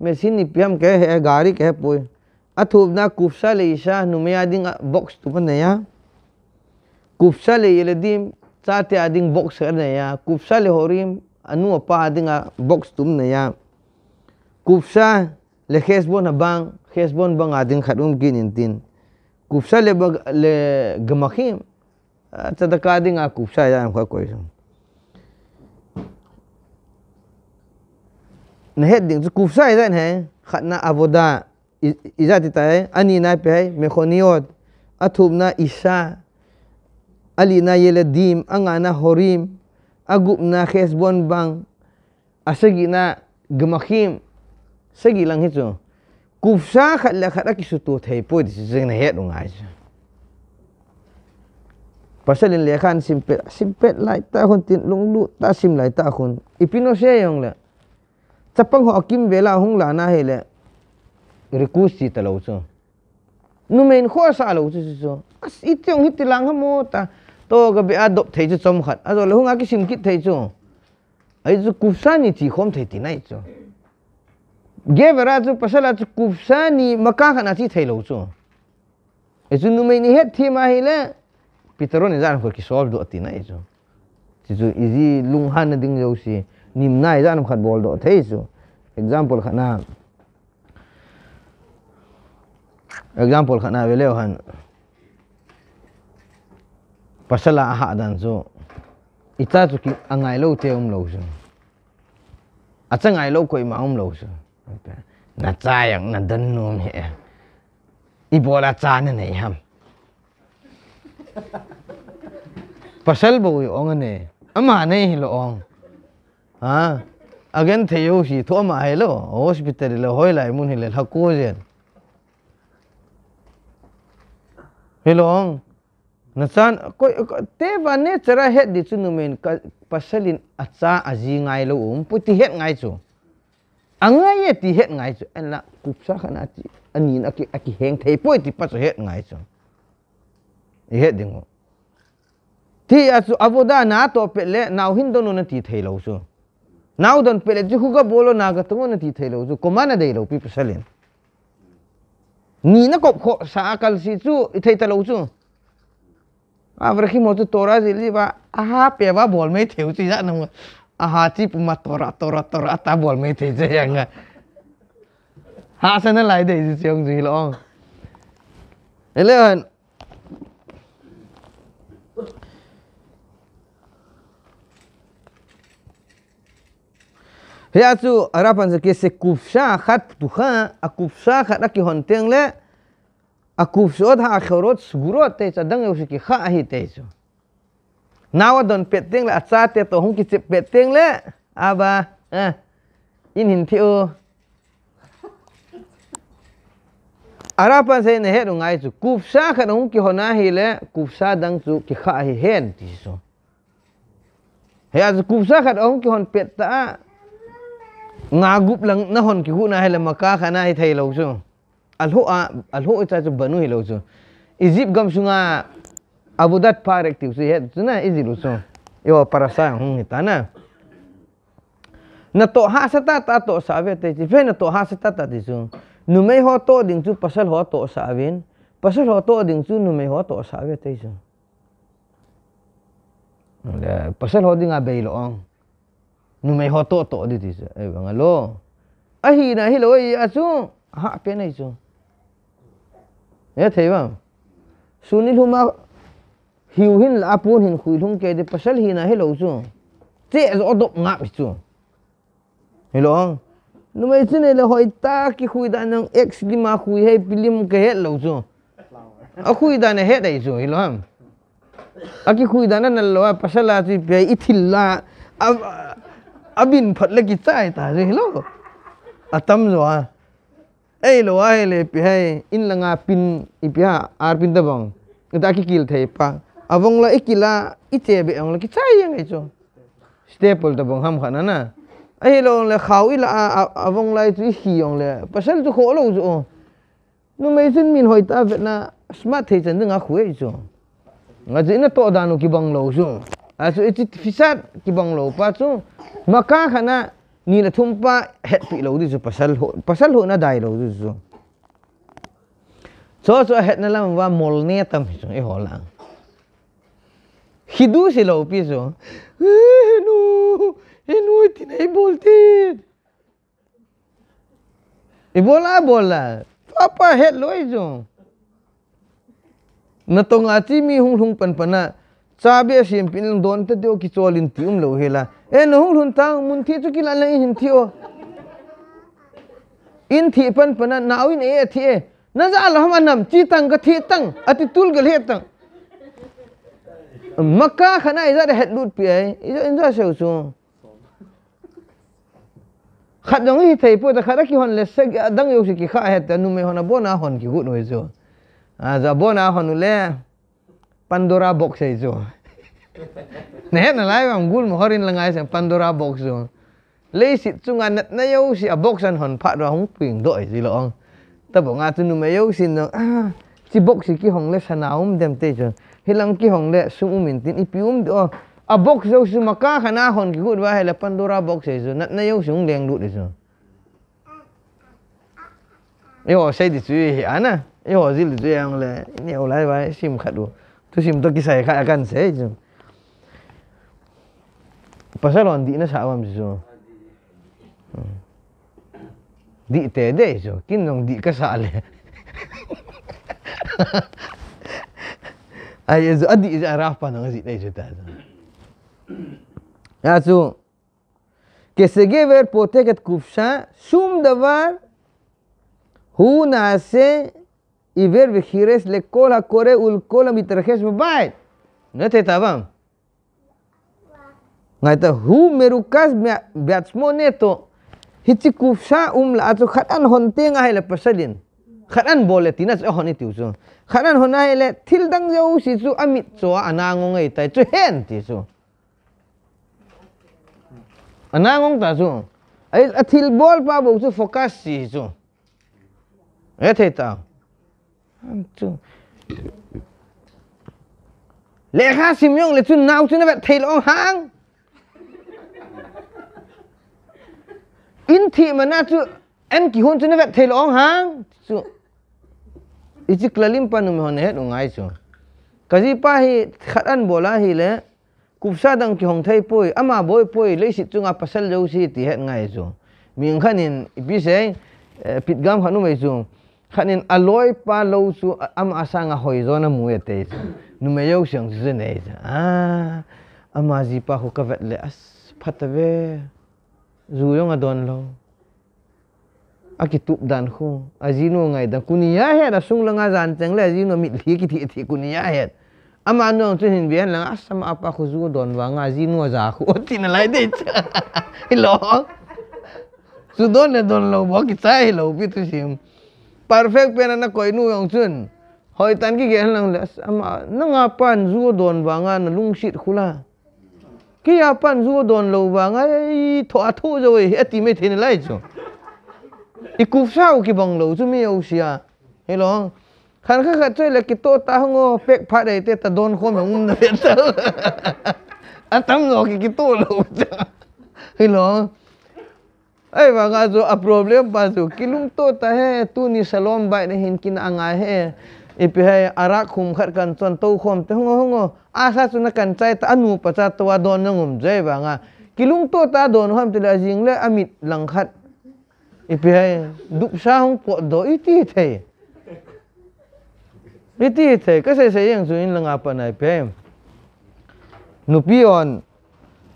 mesin ni piam ke he gari ke poy athub na kufsha le isha numya ding box tu pan ya קופסה לילדים, צעתי עדין בוקס חניה, קופסה להורים, ענו הפעה עדין בוקס תומניה, קופסה לחשבון הבנק, חשבון בנק עדין חלום גינינטין, קופסה לגמחים, צדקה עדין הקופסה היה עם חלקו שם. נהד דין, זו קופסה עדין, חתנה עבודה, עזרתי תאי, אני נאי פאי, מכוניות, אטום נא אישה, alina yeledim angana horim agup na khesbon bang asagi ah, na gemakhim sagi lang hitu kufsa khala khala ki sutu thai po di sing na het ngai sa pasal in lekhan simpe simpe lai ta hun tin lung lu ta sim lai ta hun ipino se yong la tapang ho akim vela hung la na hele rekusi talau so numen kho sa lo so as itong hitilang ha mo ta ตก็ไปอาดบเทจะจมขัดอาดบเลงอากิสิมกิเทจงไอ้จูกุศานีจีคมเทตินายจงเกวราจูปัสสาจูกุศานีมะก้าขนาจีเทโลจงไอ้จูนุเมนิเฮทีมาฮิเลปิตรอนิจานุขกิสอลดูอตินายจงจูอีจีลุงฮันดิ้งเยาสีนิมนายจานุขัดบอลดูเทจง example ขนา example ขนาเวเลวฮัน pasala aha dan zo ita tu ki angai lo te um lo zo acha ngai lo koi ma um lo zo na cha yang na dan nom he i bola cha na nei ham pasal bo yo ong ne ama nei hi lo ong ha again the yo si tho ma hai lo hospital lo hoi lai mun hi le hakko jen hi lo ong nasan ko te va ne chara het di chunu men ka pasalin acha aji ngai lo um puti het ngai chu angai ye ti het ngai chu an la kupsa khana chi anin aki aki heng thei poi ti pa chu het ngai chu i het dingo ti achu avoda na to pe le nau hin donu na ti thei lo chu nau don pe le chu khu ga bolo na ga tungo na ti thei lo chu ko mana dei lo pi pasalin ni na ko kho sa akal si chu i thei ta lo chu Avrahim ότι τώρα ζηλίβα, αχά πιεβά μπολμέτε, ούτε ήταν μου. Αχά τύπου μα τώρα, τώρα, τώρα, τα μπολμέτε, έτσι έγκα. Χάσε να λάιτε, έτσι τσιόγκ ζηλό. Ελέον. Riacu harapan sekali sekufsyah khat putuha, akufsyah khat laki honteng le, akufsod ha akhorot sgurot te cha dang eu ki kha hi te cho nawa don peteng la cha te to hung ki chip peteng le aba eh in hin thiu arapa se ne he rungai chu kufsa khan hung ki hona hi le kufsa dang chu ki kha hi hen ti so he az kufsa khan hung ki hon pet ta ngagup lang na hon ki hu na he le maka khana hi thai lo chu alho a ah, alho cha chu banu hilo chu egypt gam sunga abudat par active su het na easy lu so yo parasa hung hitana na to ha sata ta to save te chi fe na to ha sata ta ti su nu mai ho to ding chu pasal ho to savin pasal ho to ding chu nu mai ho to save te chu pasal ho ding a bei lo ong nu mai ho to to di ti chu e bangalo ahi na hi lo i achu ha pe nei chu ya theba suni luma hiu hin la apun hin khui thum ke de pasal hina hello chu che zo dop nga bi chu hello numai chin le hoi ta ki khui da nang ex li ma khui he pilim ke he lo chu a khui da na he dai chu hello ham a ki khui da na na lo pasal a chi pe ithil la abin phat la ki chai ta hello atam zo a ei lo ai le pi hai in langa pin ipia ha, ar pin da bang da ki kil thei pa avong la ikila ite be ang la ki chai yang ei chu staple da bang ham khana na ei lo le khau i la avong lai tu hi ong le pasal tu kho lo zu o nu mai zin min hoita ve na smart thei chen nga khu ei chu nga zin na to danu ki bang lo zu asu ichi fisat ki bang lo pa chu maka khana ni na thumpa het pi lo di zu pasal ho pasal ho na dai lo di zu so so het na lam wa mol ne tam hi e ho la hidu si lo pi zo e nu e nu ti nei bolti e bola bola apa het lo i zo na tong a chi mi hung hung pan pan na cha be sim pin don te do ki chol ti um lo hela en eh, hung hun tang mun thi chu kila lai hin thi o oh. in thi pan pan na win e eh, thi e eh. na za al ham anam chi tang ga thi tang ati tul ga le tang makka khana iza de het lut pi ai iza in za se su khad dong hi thai pu da khada ki hon le se ya, dang yo ki kha het nu me hona bona hon ki gut noi zo a za bona hon le pandora box ai zo Nah, na lai wang gul mohorin lengai lah sang Pandora box tu. Lei sit tu ngan nat na yau si a ah, box an hon pha ra hong ping doi si lo ong. Ta bo nga tu nu mai yau sin no. Ah, si box si ki hong le sana um dem te jo. Hilang ki hong le sum um min tin i pi um do. A ah, box yau su ma ka khana hon ki gut wa he la Pandora box si jo. Nat na yau sung um leng lut di jo. Yo sai di zui he ana. Yo zil zui ang le. Ni au lai wa sim khat do. Tu sim to ki sai kha akan sai jo. Pasalo, hindi na sa awam so. Hmm. Di tede so. Kinong di ka kasali. Ay, ah, ah, ah, so, adi isa arapan ng kasi tayo sa Alltså, כסגבר פותק את קופשה, שום דבר הוא נעשה עיוור וחירש לכל הקורא ולכל המתרחש בבית. נתת אבם. ngai ta hu merukas batsmo ne to hichi kufsa umla achu khatan honte nga hele pasalin khatan bole tinas a honi tiusu khatan hona hele thil dang jo si chu amit cho anango ngai e tai chu hen ti chu anangong ta chu ai athil bol pa bo chu focus si chu e thei ta am chu lekha simyong le chu nau chu na ba thail ong hang in thi mà na chu en ki hon chu ne vet thei long hang chu ichi klalim pa hết ông he chứ, cái gì pa hi khatan bola hi le kupsa dang ki hong thei poi ama boy lấy le si chunga pasal jo si ti hết ngay chu miếng khăn in bị sẽ bịt gam khăn nuôi dùng khăn in aloi pa lâu su am asa nga hồi zo na muội tê chứ nu mày yêu sang zư này chứ à ama gì pa hô cà vẹt lệ as phát về zuyong adon lo akitup dan khu azinu ngai dan kunia he da sung langa zan teng le azinu mit li ki ti ti kunia he ama anu ang tin bian langa sama apa khu zu don wa nga azinu za khu ti na lai de lo su don le don lo bo ki ta he lo pi tu sim perfect pe na na koi nu yong chun hoi tan ki ge lang le sama nang apan zu don wa nga na lung shit khula ke ya pan zu don lo ba ngai tho a tho zo e ti me thin lai zo i ku sa u ki bang lo zu mi au sia he lo khan kha kha tre le ki to ta hong o pek pha dai te ta don kho me un da pe ta a tam zo ki ki to lo zo he lo ai ba ga zo a problem pa zo ki lung to ta he tu ni salom ba ne hin kin anga he อีพีให้อารักคุมขัดกันส่วนตัวคมทั้งหงอาซาสุนักันใจตาอนุปัสสตวโดนงมใจบางอ่ะกิลุงตัวตาโดนความตระจิงและอมิตหลังขัดอีพีให้ดุษาของปวดดอยที่เทยที่เทยก็เสียเสียงส่วนหลังอ่ะปนไอพีนุพีออน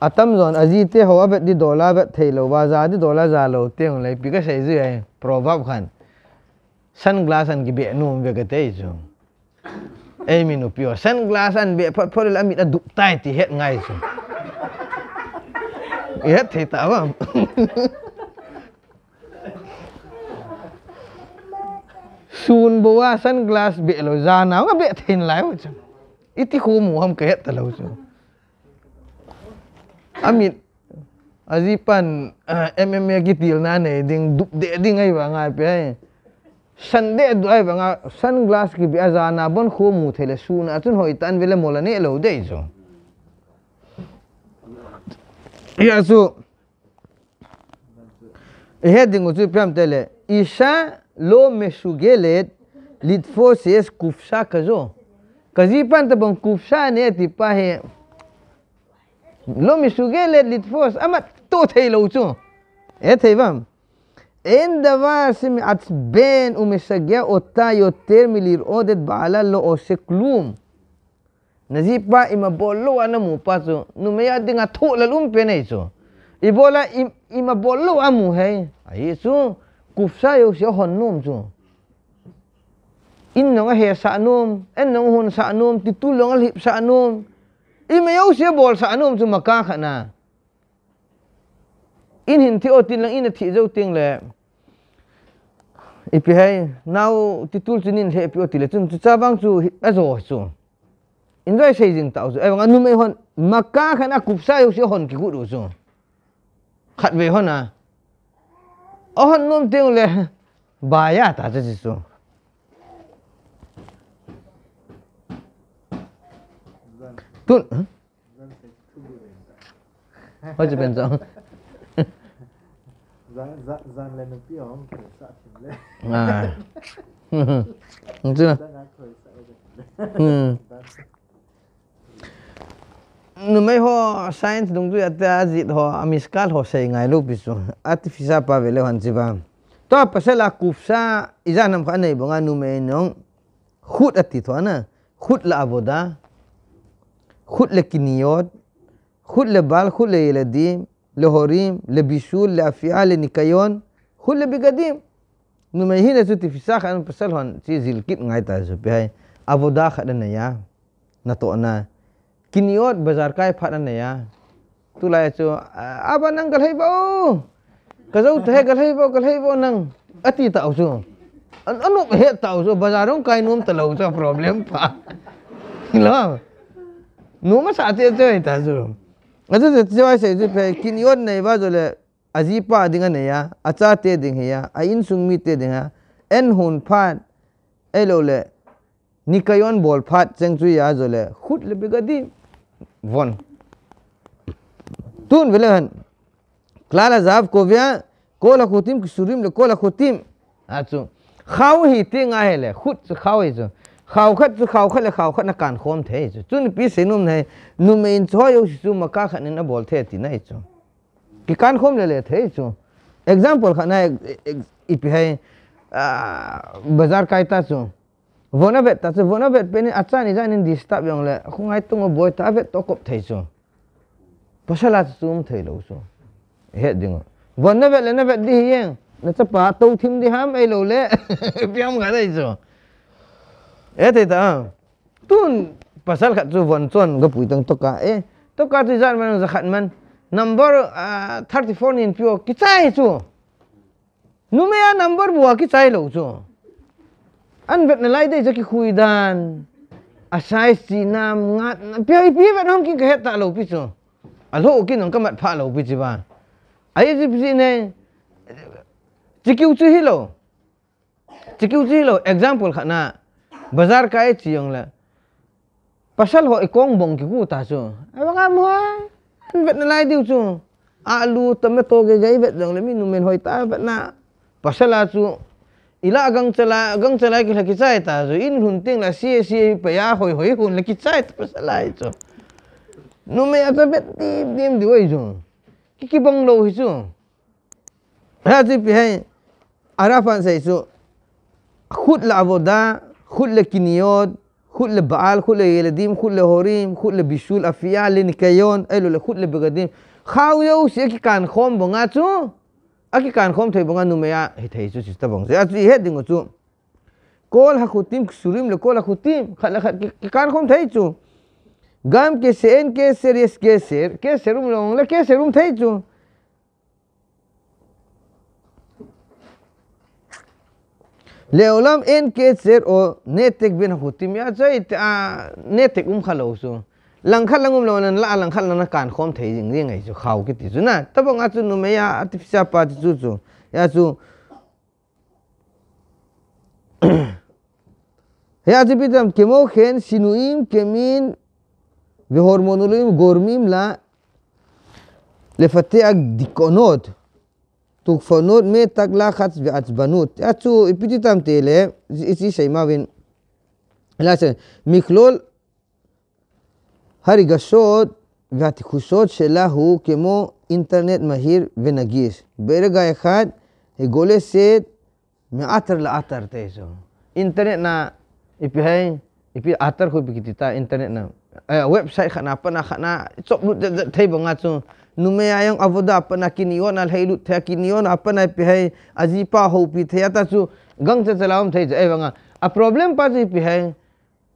อาตมจอนอาจีเทหัวเบ็ดดีดอลลาร์เบ็ดเทยเลววาจาดีดอลลาร์จาโลเตียงเลยปีก็เสียจีเอ็งพรบับขัน sunglass an gibe nuam ve gate eh, zo ei eh, minu pio oh, sunglass an be pa pol ami da dup tai ti het ngai zo ye the ta wa sun bo wa sunglass be lo za na wa be thin lai wa zo iti khu mu ham ke ta lo zo amit azipan uh, eh, mma gitil na ne ding dup de ding ai wa ngai pe ai eh sunday doi banga sunglass ki bi azana bon khu mu thele suna tun hoi tan vele molani lo dei zo ya zo he dingu zu pram tele isha lo me su gele lit fo se kufsha ka zo kazi pan ta bon kufsha ne ti pa he lo me su gele lit fo amat to thei lo zo e thei bam אין דבר שמעצבן ומשגע אותה יותר מלראות את בעלה לא עושה כלום. נזיפה אם הבולו אמו פסו, נו מיד נטו ללום פני איזו. איבולה אם הבולו אמו, היי, איזו קופסה יושב הונום זו. אין נו נהיה סענום, אין נו הון סענום, תיטול לא נלהיב סענום. אם היושב בול סענום זו מכה חנה. in hin thi o tin lang in thi zo ting le ipi hai nau ti tul chunin he pi o ti le chun chu cha bang chu a zo chu in zai sei jing tau zu e wang nu me hon maka khana kup sa yo si hon ki gu du chu khat ve hon a o hon num ting le ba ya ta chu chu tun 好久变脏。Zanlenim bir an köyse şimdi. Ha. Değil mi? nu mai ho science dung du ata jit ho amiskal ho sei ngai lu pisu artifisa pa vele han jiwa to pasal akufsa iza nam kha nei bonga nu mai nong khut ati tho na khut la aboda khut le kiniyot khut le bal khut le yeladi להורים, לבישול, לאפייה, לניקיון, חול לבגדים. נו, מהינה זו תפיסה, אני פסל, צי זילקית, נו, הייתה זו, פי, עבודה אחת לנייה, נטעונה, קניות בזרקה איפה לנייה, תולה יצאו, אבא נן גלהי באו, כזו תהי גלהי באו, גלהי באו נן, עתי תאוזו, אנו מהי תאוזו, בזרון קיינום תלאוזו, פרובלם פה, לא, נו, מה שעתי יצאו הייתה זו, Ngatu tu tu saya tu pe kin yon nei ba jo le azipa dinga nei ya acha te ding ya a in te ding en hun pan, elo eh, le nikayon bol pan cheng chu ya jo le khut le biga di won tun vela han klala zav ko vya khutim ki le kola khutim a chu khaw ngah le, nga hele khut khawkhat chu khawkhat la khawkhat na kan khom the chu chun pi senum ne num in choi us chu maka khan na bol the ti nai chu ki kan khom le le the chu example खाना इप है बाजार कायता सु वोना बेट ता सु वोना बेट पेने अच्छा नि जानि डिस्टर्ब योंग ले खुंगाय तुंग बोय ता बेट तोकप थै सु पसला सुम थै लो सु हे दिंग वोना बेट लेना बेट दि हें न चा पा तो थिम दि हम ए लो ले प्याम गादै सु Eh tadi tidak. Ah. tu pasal kat tuan tuan gak pun tengok toka. Eh toka tu jalan mana zakat man. Number ah, thirty four ni pio kita itu. Numeya number buah kita itu. tu, An bet nilai deh jadi kuidan. Asai si nam ngat. Pio pio bet nong kini kehat tak lupa so. Alu kini nong kemat pak lupa siapa. Ayat si si ni. Jadi ucil lo. Jadi ucil lo. Example kan besar kae ciong la pasal ho ikong bong ki buta so apa kamu ha bet na lai diu so alu tamet to ge gai bet dong le minum men hoi ta bet na pasal asu ila agang cela agang cela ki laki sai ta so in hunting la si si pe ya hoi hoi hun laki sai ta pasal lai so nu me ata bet di dim di oi so ki ki bong lo hi so ha ti pi hai arafan sai so khut la avoda חוט לקניות, חוט לבעל, חוט לילדים, חוט להורים, חוט לבישול, אפייה, לניקיון, אלו לחוט לבגדים. חאו יו שקי כאן חום בונגה צו, אקי כאן חום תהי בונגה נומיה, התהיסו שיסתה בונגה. אז יהיה דינגו צו. כל החוטים קשורים לכל החוטים, כאן חום תהי צו. גם כשאין כסר יש כסר, כסר הוא מלא, כסר הוא תהי צו. לעולם אין קצר או נתק בין החוטים יעצרית, הנתק אומך לא עושו. לנכה לנום לעולם, לא לנכה לנכה כאן חום תהיינג, זה נראה איזו חאו כתיזו. נא, תבואו נעשו נומיה, תפיסה פעד זוזו. יעשו... יעשו פתאום, כמו כן, שינויים כמין והורמונולים גורמים לה לפתח דיכאונות tuk fonot me takla khats bi ajbanut achu ipiti tam tele isi shema win la se miklol hari gashot gati khusot shela hu kemo internet mahir venagis berga ekhat e gole se me atar la atar te so internet na ipi hai ipi atar khu bi kitita internet na eh, website khana pa na khana chop lut te bangachu नुमे आयंग अब अपन कि नियो ना थे कि नियो ना अपन ना पे है अजीपा हो पी थे या तसु गंग से चलाऊं थे जाए वंगा अ प्रॉब्लम पास ही पे है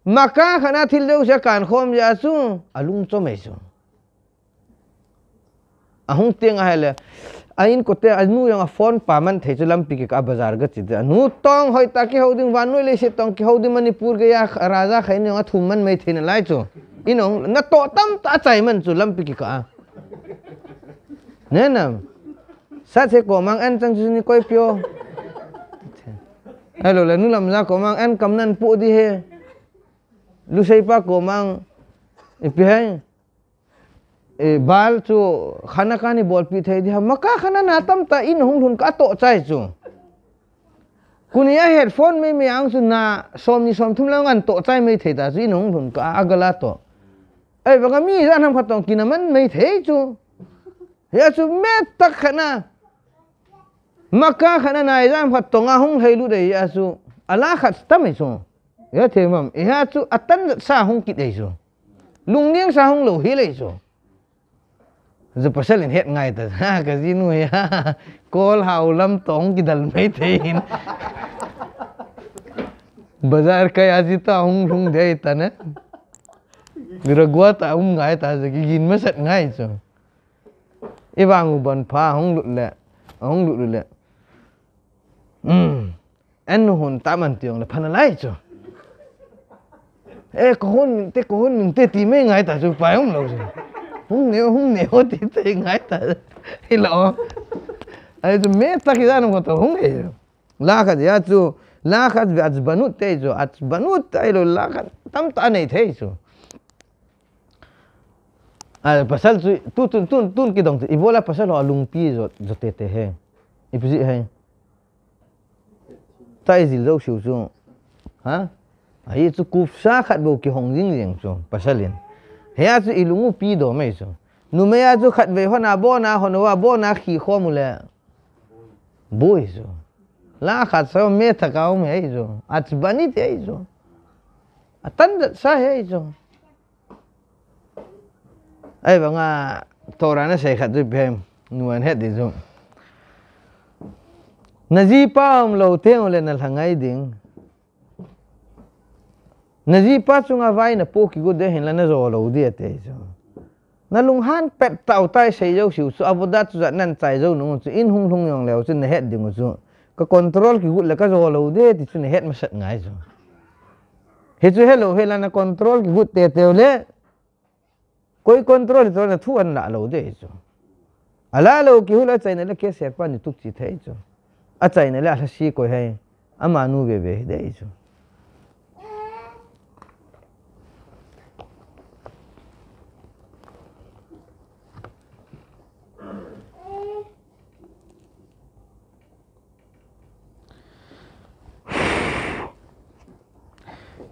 मका खाना थिल दे उसे कान खोम जासु अलूं तो में सु अहूं तेंग है ले अइन कोते अनु यंग फोन पामन थे चलम पिक का बाजार ग चित अनु तोंग होय ताकि होदिंग वानु ले से तोंग के होदि मणिपुर के या राजा खैने थुमन में थिन लाइचो इनो न तो तम ता चाइमन चुलम पिक का Nenam. Sát sẽ cổ mang ăn sang sini coi pio. Hello là nu làm ra cổ mang ăn cầm nan pu đi he. Lu sai pa cổ mang ipihay. E, e bal chu khana kani bol pi thai di ha maka khana na tam ta in hung thun ka to chai chu. Kunia headphone me me ang chu na som ni som thum lang an to chai me thai ta chu hung thun ka agala to. Ai baka mi ran ham khatong kinaman me thai chu. Ya sumet tak kena. Maka kena naizan fat tongahung hai lu dai asu. Ala khat tam iso. Ya temam. Ya tu atan sahung kit dai so. Lungning sahung lo hi lai so. Ze pasal in het ngai ta. Ha ka zinu ya. Kol hau lam tong ki dal mai thein. Bazar kai azita hung lung dai ta na. Biragwa ta um ngai ta ze gin masat ngai so. iba ngu ban pa hong lut le hong lut le um en hun ta man tiong le pan lai cho e ko hun te ko hun te ti me ngai ta chu pa hong lo cho hung ne hung ne ho ti te ngai ta hi lo ai chu me ta ki da no ko hung e la ka ya chu la khat vi at banut te cho at banut ai lo la khat tam ta nei the cho Ah pasal tu tu tun tun tun ki dong. I bola pasal lo alung pi zo zo te te he. I pusi he. Tai zil zo shu zo. Ha? Ai ah, tu ku sa khat bo ki hong jing jing zo pasal lin. He a tu ilung pi do mai zo. Nu me a tu khat ve ho na bo na ho no wa bo na khi kho mu le. Bo i zo. La khat sa me ta ka o me ai zo. Atbani te ai zo. Atan sa he ai zo. ai bằng à tổ ra nó sẽ khát được bhem nuan hết đi zoom nazi ông lâu tiếng lên à là thằng ai ding nazi pa chúng à vay na po kí go để hình là nó rồi lâu đi à thế zoom na lùng han pet tàu tai sẽ dấu siêu su avoda tu zat nan tai dấu nung su in hung hung yong leo su na hết ding zoom Có control kí go là ka rồi lâu đi thì su na hết mà sợ ngay zoom hết su hello hello na control kí go te te le कोई control तो ना थू अन्ना लो दे जो अला लो कि हुला चाइने ले के सेर पानी तुक ची थे जो आ चाइने ले अला को है अमानु बे बे दे जो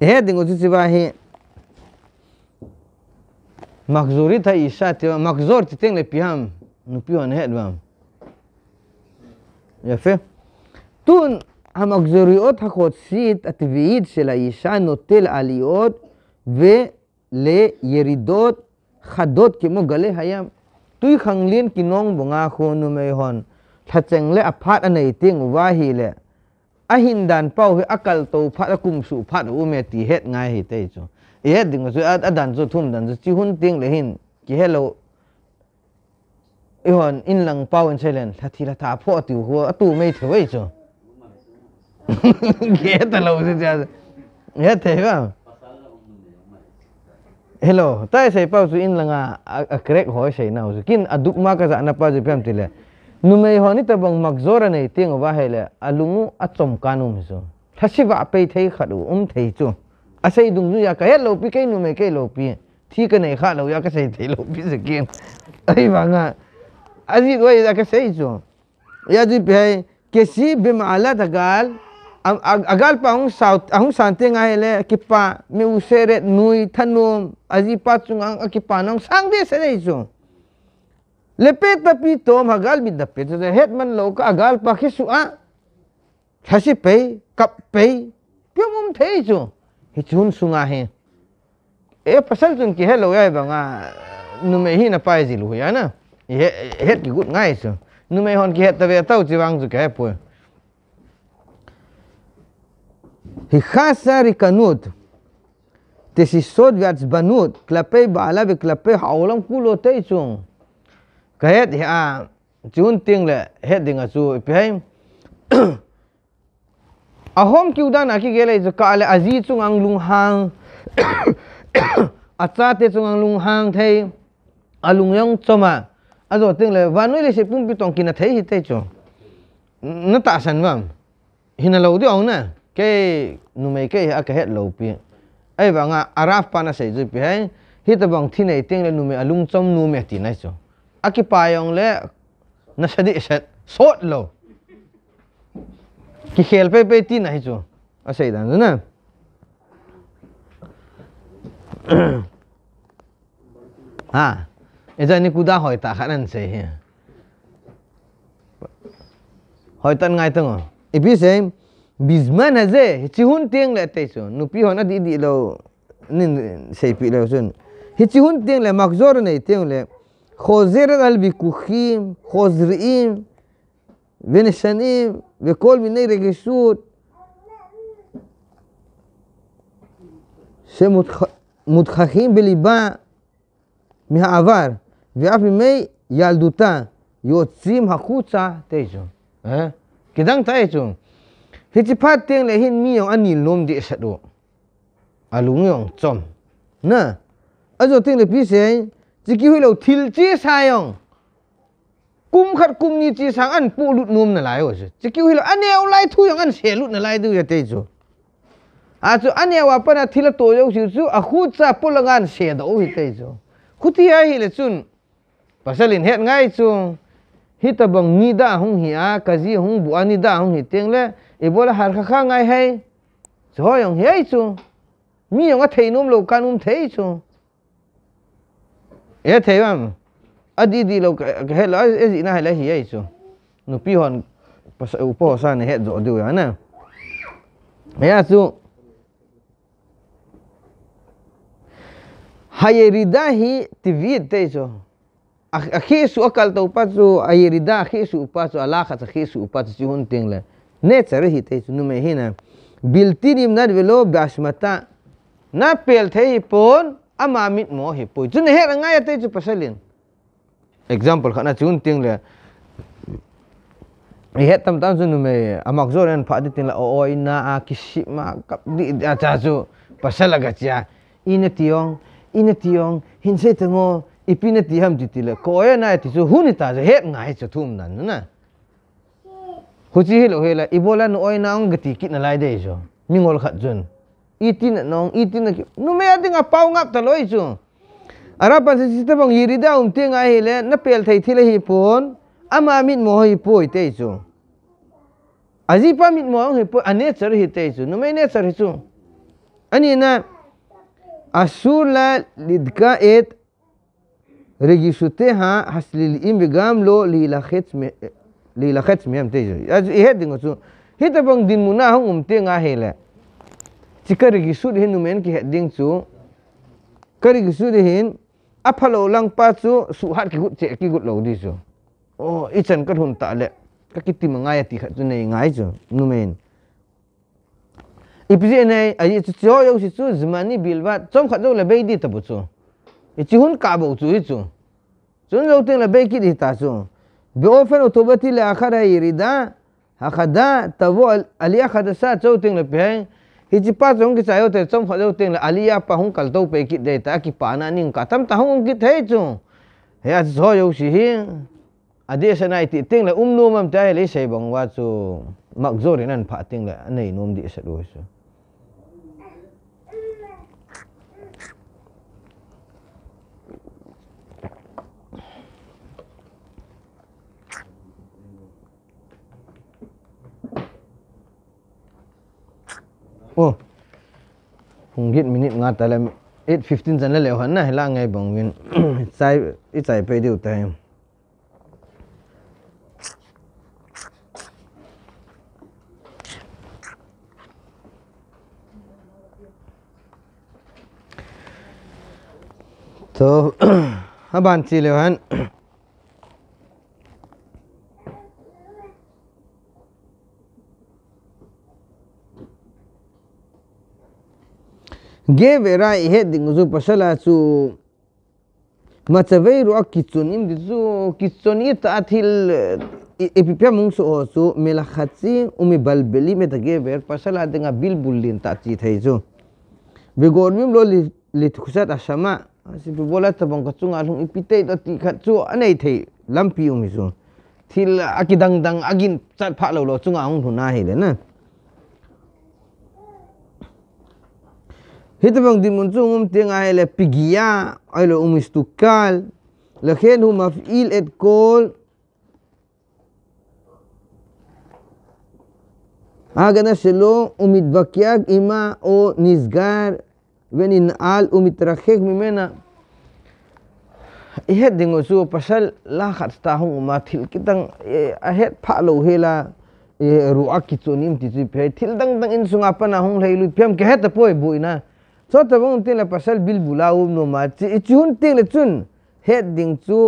हे दिंगो चिबाही Makzurit haisha makzor titeng lepiham nupiwa nehet bam. יפה. תון המגזריות החודשית הטבעית של האישה נוטה לעליות ולירידות חדות כמו גלי הים. תוי חנגלין כינון בונגה חונו מיהון. תצ'נג לאפת הנאיטינג ובהי לה. อาหินดันเป้าคืออากาศโตพัดกุมสุพัดอุเมติเฮ็ดง่ายเหตุใจ ye ding zu at adan zu thum dan zu chi hun ting le hin ki hello i hon in lang pau in selen la thi la tha pho tu hu atu mei the wei cho ge ta lo se ja ye the ba hello tai sei pau zu in langa a crack hoi sei nau zu kin aduk ma ka za na pa ju pem ti le nu mei honi ta bang mak zora nei ting wa hele alungu achom kanum zo thasiwa pei thei khadu um thei chu असई या ꯑꯁꯩꯗꯨꯝꯁꯨ ꯌꯥꯀꯩ ꯂꯧꯄꯤ ꯀꯩꯅꯣ ꯃꯩꯀꯩ ꯂꯧꯄꯤ ठीक कने खा लो या कसे थे लोपी से के अरे वांगा अजी दो या कसे ही जो या जी पे किसी बिमाला दगाल अगाल पाऊं साउथ अहु सांते गा हेले कि पा मे उसे रे नुई थनो अजी पा चुंगा कि पानों सांग दे से रे जो लेपे तपी तो मगाल भी दपे तो हेत मन लो का अगाल पाखी सुआ छसी पे कप पे क्यों मुम थे जो hi sungai. he e pasal chun ki hello ya banga numeh ini na pai zilu ya na he he ki gut ngai so Numeh hon ki ha het tawe tau jiwang ju kae po hi khasa ri kanut sod vyats banut klape bala ve klape haulam kulo te chung kae ya chun ting le he dinga chu e pe ahom kiudan aki gele zu ka le azi chung ang lung hang acha te chung ang lung hang thei alung yong choma azo teng le vanui le sepung pi tong kina thei hi te cho, na ta san wam hina lo di ong na ke nu mei ke a ka het lo pi ai ba nga araf pa na sei zu pi hai hi ta bang thi nei teng le nu me alung chom nu me ti nai chu aki pa yong le na sadi sat sot lo ki hel pe pe tin ai chu a sei na ha e ja ni kuda hoy ta khan se he hoy tan ngai tang e bi se bizman haze chi hun tiang le te chu nupi hona di di lo ni sei pi lo chu hi hun tiang le mak zor nei tiang le khozir al bikukhim khozriim venishanim וכל מיני רגישות שמודחכים בליבה מהעבר ואף מימי ילדותה יוצאים החוצה תשע. אה? קידמת תשע. הציפתן להן מיהו אני לומדי לא אשתו. אלומיון צום. נא. אז אותי לפיסי, זה כאילו תלצי סיום. กุมขัดกุมนี่จีสังอันปูรุดนุ่มนั่นไหลวะสิจะกิวฮิลอันเนี้ยเอาไล่ทุยังอันเสียรุดนั่นไหลดูยังเตจูอาจูอันเนี้ยว่าปนัดทีละตัวยกสิจูอาขุดซาปุลงานเสียดูยังเตจูขุดที่ไอฮิเลจุนภาษาลินเฮ็ดไงจูฮิตบังนิดาหงฮิอาคะจีหงบัวนิดาหงฮิเตียงเล่อีบัวละหาร์ข้างไงเฮ้จอยองเฮยจูมีอย่างว่าเทนุ่มโลกานุ่มเทยจูเอ๊ะเทว่ามั้ adi di lo ke hel es ini nak hel ai so nu pi hon pas eh, u po sa ne het zo de ya ha, na ya su hayeri da hi ti vi te zo su akal to pa zo ayeri da khe su pa zo ala kha ta su pa zo hun ting le Net tsare hi te zo nu me hi na bilti nim nad velo bashmata na pel thei pon ama mit mo hi po zu ne he ranga ya te zo pasalin example khana chun ting le i het tam tam sunu me amak zo ren phadi ting la o oh, oh, ina a ah, kishi ma kap di a cha zo pasal lah ga cha ah. ina tiong ina tiong hin se tengo ipina ti ham ti tile ko ye na ti zo hun ta zo het ngai cha thum nan na khuji hil ohe la ah, ibola no oina oh, ong gati kit na lai de zo mingol khat jun itin nong itin nu me ading a pau ngap ta loi zo अरब इरीदा उमते हेल्ले न पेल थे थे हिपोन अमित मोह हिपो हिते अजीप मित मोह हिपो अने चर हिते नुमे ने चर हिचु अनेना असुलिदका एत रिगीसुते हा हसली इम विगाम लो ली लखेच मे ली लखेच मे हम तेजु हि तब दिन मुना हम उमते हेल्ले चिकरी सुद हिन्मेन की हेदिंग चु करी सुद apa lo lang pa su suhat ki gut ce lo di su oh i chen ka thun ta le ka ki ti mangai ti kha sini nei ngai chu nu men i pizi nei a i si tu zaman ni wa chom kha tu le be di ta bu chu hun ka bo chu i chu chun le be ki di ta chu be ofen o to ba ti le akhara i ri da akhada tawol ali akhada sa le peng Hiji pasong ki sayo te som phajo teng la aliya pa hung kal pe ki de ta ki pa na ning khatam ta hung ki thai chu he a zo yo si hi adi sa nai ti teng la um nu mam ta le sei bang wa chu so hungit minute nga tala 8:15 jan le hon na hela ngai bangwin chai i eh, chai pe diu ta hem to ha ban chi le hon גא ורא יהא דגנזו פשל עשו מצבי רוע קיצוניים דזו קיצונית עד היל אפיפיה מונסו עשו מלחצים ומבלבלים את הגבר פשל עד דגנא בלבולים תעצית היזו וגורמים לו לתחושת אשמה שבבולה צבון קצונג עלום איפיתא דתי קצו ענית היל למפי ומזו תיל אקי דנג דנג אגין צד פעלו לו צונג אהום תונה הילה נא Hitabang dimunsu umum tengah ele lah, pigia ele lah, umistukal. Lekhen hu maf'il et kol. Agana selo umit bakyak ima o nizgar wenin al umit rakhek mimena. Ihet dengo su pasal lahat tahung umatil kitang eh, ahet palo hela eh, ruak kitsunim tisu pe tildang tang insung apa na hong lelu lah, piam kehet apoy buina. Ihet dengo su pasal lahat tahung umatil kitang ahet palo hela ruak kitsunim tisu pe tildang tang insung apa na hong lelu piam kehet apoy buina. สอตะบงเต e ละปะซัลบิลบุลาอุนโนมาติอิจุนเตนละจุนเฮดดิงจุ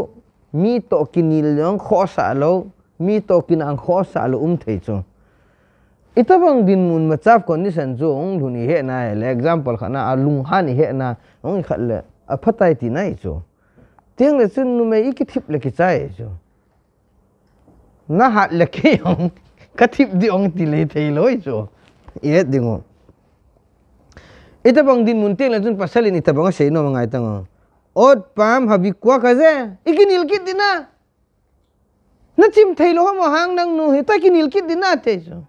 มีตอกินิลยองขอสาโลมีตอกินังขอสาโลอุมเทจุอิตะบงดินมุนมะซาฟคอนดิชันจงลุนิเฮนาเลเอ็กซัมเปิลขะนาอลุงฮานิเฮนาองขะลอะพะไตตินายจเตงละุนนุเมอกิทิปเลกิจนะ Itabang din munting lansun pasalin itabang siya ino mga itang. Ot pam habikwa kaze. Ikinilkit din na. Natsim thailo ha mohang nang nuhi ta kinilkit din na teso.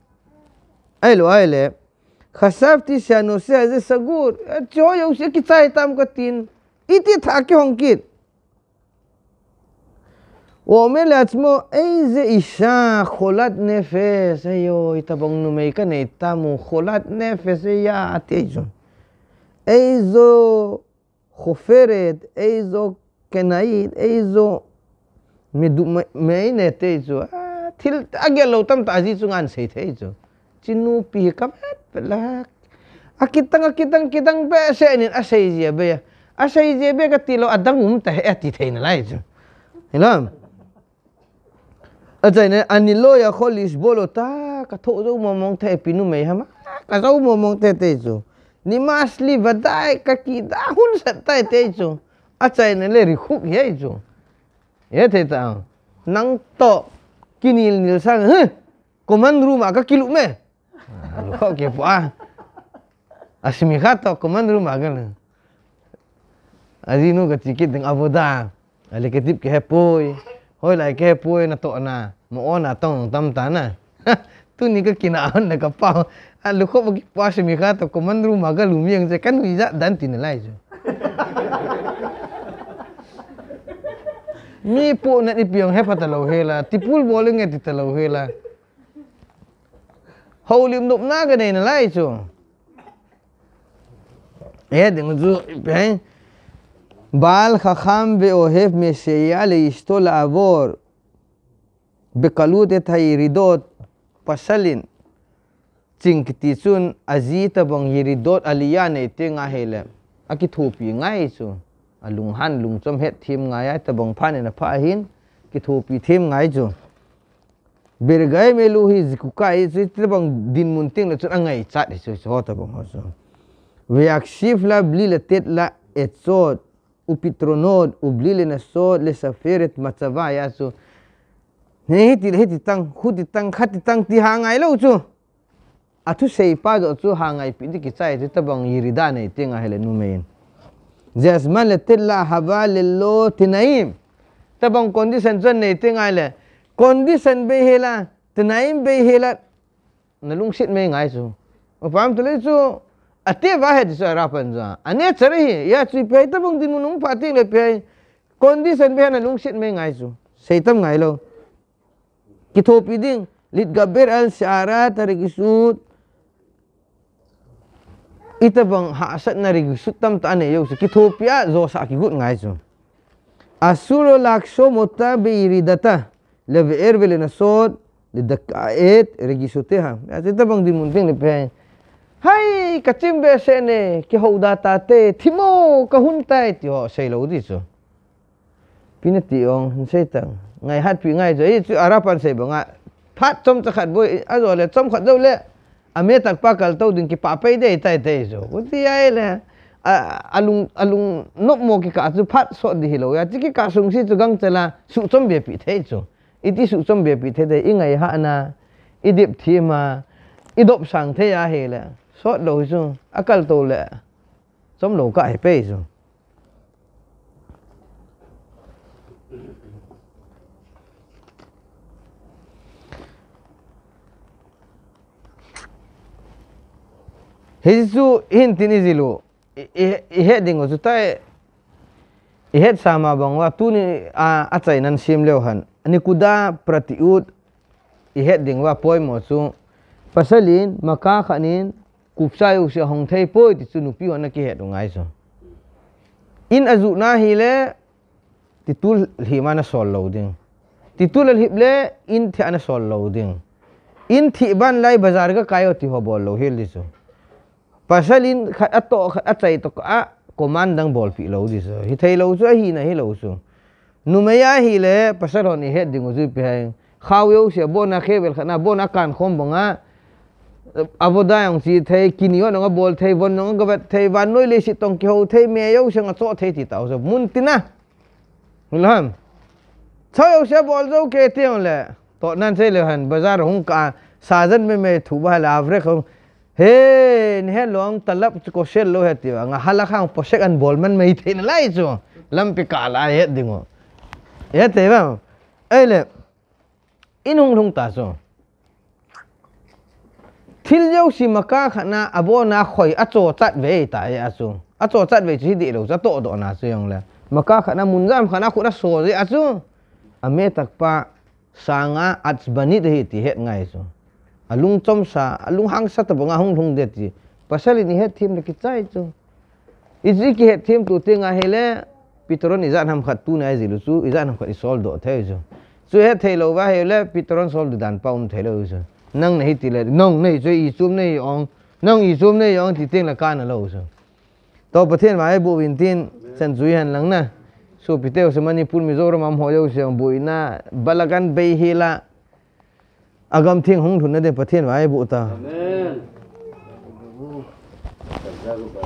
Aylo ayle. Khasafti siya no siya ze sagur. Cho yaw siya kitsa itam katin. Iti thaki hongkit. הוא אומר לעצמו, איזה אישה חולת נפש, איו, התאבוננו מי כאן, איתמו, חולת נפש, אייה, תשע. איזו חופרת, איזו קנאית, איזו מדומיינת, איזו... תגיע לאותם תעזיזו אנסית, איזו. צינו פי כבד ולהק. הקיטן, הקיטן, קיטן, בשנין, אשי זיה ביה. אשי זיה ביה, כתילו, אדם ומתה, תתהן עלי איזו. אילם. אז אני לא יכול לסבול אותה, כתוב זו מומנטה, פינו מיהמה. כזו מומנטה, איזו. Nimas li vadai kaki dahun setai tejo. Acai ni le rikuk ya itu. Ya teh tahu. Nang to kini nil sang. Huh? Komand rumah kaki lu me. Lupa ke apa? Asmihato komand rumah kan. Azino kecikit dengan avoda. Ali ketip ke hepoi. Hoi lai ke hepoi na to na. Mo on atong tam tana. Tu ni ke kinaan na kapau lukuk bagi puas semira atau komen rumah maka lumi yang saya kan wizak dan tinilai je. Mie po nak ni piang hepa telau hela, tipul boleh ngah di telau hela. Hau lim dok naga dah nilai tu. Eh dengan tu, pen. Bal kham be ohep mesyia le istol abor. Bekalut etai ridot pasalin. Jing kiti sun aji tabang hiri dot aliya ne te nga hele. Aki thupi ngai su. Alung han lung chom het thim ngai ai tabang phane na pha hin. Ki thupi thim ngai ju. Birgai melu hi ziku kai e su tabang din mun ting la chun angai chat e su e so tabang ho su. Weak shif la bli la tet la et so upitronod ubli le na so le safiret matsava ya su. Nih ti le ti tang khu ti tang khat ti tang ti hangai lo su. Nih ti le ti tang khu ti tang ti hangai lo su atu seipa do tu hangai pidi kicai tu tabang yiridane tinga hele numein jazmal tilla habalillo tinaim tabang condition zan ne tinga hele condition be hela tinaim be hela nalung sit me ngai su o pam tule su ate va he disa rapan za ane chare hi ya chi pe tabang din munung pati le pe condition be nalung sit me ngai su seitam ngai lo kitho piding lit gabir al syarat tarikisut ita bang ha sat na ri sutam ta ne yo ki thopia zo sa ki gut ngai zo asuro laksho motabi iridata lebe erbe le nasod le dakaet regi sote ha ita bang di mun ping le pe hai kachim be se ne ki houda ta te thimo kahun tai ti ho lâu lo di zo pinati ong sei tang, ngay hát pi ngai zo i arapan say sei banga phát trong chắc hạt bôi ai rồi là trong khát đâu lệ ame tak pa kal to din ki pa pe de tai te zo u ti ai le alung alung nop mo ki ka chu phat so di hilo ya chi ki ka sung si chu gang chala su chom be pi the chu iti su chom be pi the de ingai ha na idip thi ma idop sang the ya he le so lo chu akal to le chom lo ka he pe chu Hezi su hin tini zilu. Ihet dingo su tae. sama bangwa tu ni acai nan siem lewahan. Ani kuda prati ut. Ihet dingo wa poi mo su. Pasalin maka khanin. Kupsai usia hong thai poi titu nupi wana ki hetu ngai su. In azu na hile. Titul himana sol lau ding. Titul alhib le in thi ana sol lau ding. In thi ban lai bazar ka kayo tiho bol lau hil disu pasalin khat ato khat atay to ka komandang bol pi di so hitai lo so hi na hi lo so numaya hi le pasal ni head ding uzu pi hai khaw yo se bon a khebel khana bon a kan khom bonga eh, avoda yong si thai kinio no bol teh bon no ga bat thai wan noi le si tong ki ho thai me yo sanga cho thai ti ta so mun tina ulham thai yo se bol zo ke te le to nanti lehan. bazar hun ka memeh me me thuba la avre hei ni hei luang talap cukup sel lo hati wa ngah halak hang posek an bolman mai tei na lai so lampi kala ya dingo ya tei wa ai le inung lung ta so til jau si maka khana abo na khoi a cho chat ve ta ya so a cho chat ve chi di lo za to do na so yong le maka khana mun jam khana khu na so ji a so ame tak pa sanga atsbani de hi ti het ngai so alung comsa alung hangsa ta bonga hung hung deti pasal ini het him laki cai tu izi ki het him tu tinga hele pitron iza nam kat tu izi lu su iza nam khat isol do thai jo su het thai lo hele pitron sol dan paum thai lo nang nei ti le nong nei zui zum nei ong nong i zum nei ong ti ting la kan lo jo to pathen ma bu win tin chen zui lang na So piteu se manipul mizoram am ho yo se Balakan ina balagan agam thiêng hong thun na de pathian vai bu ta amen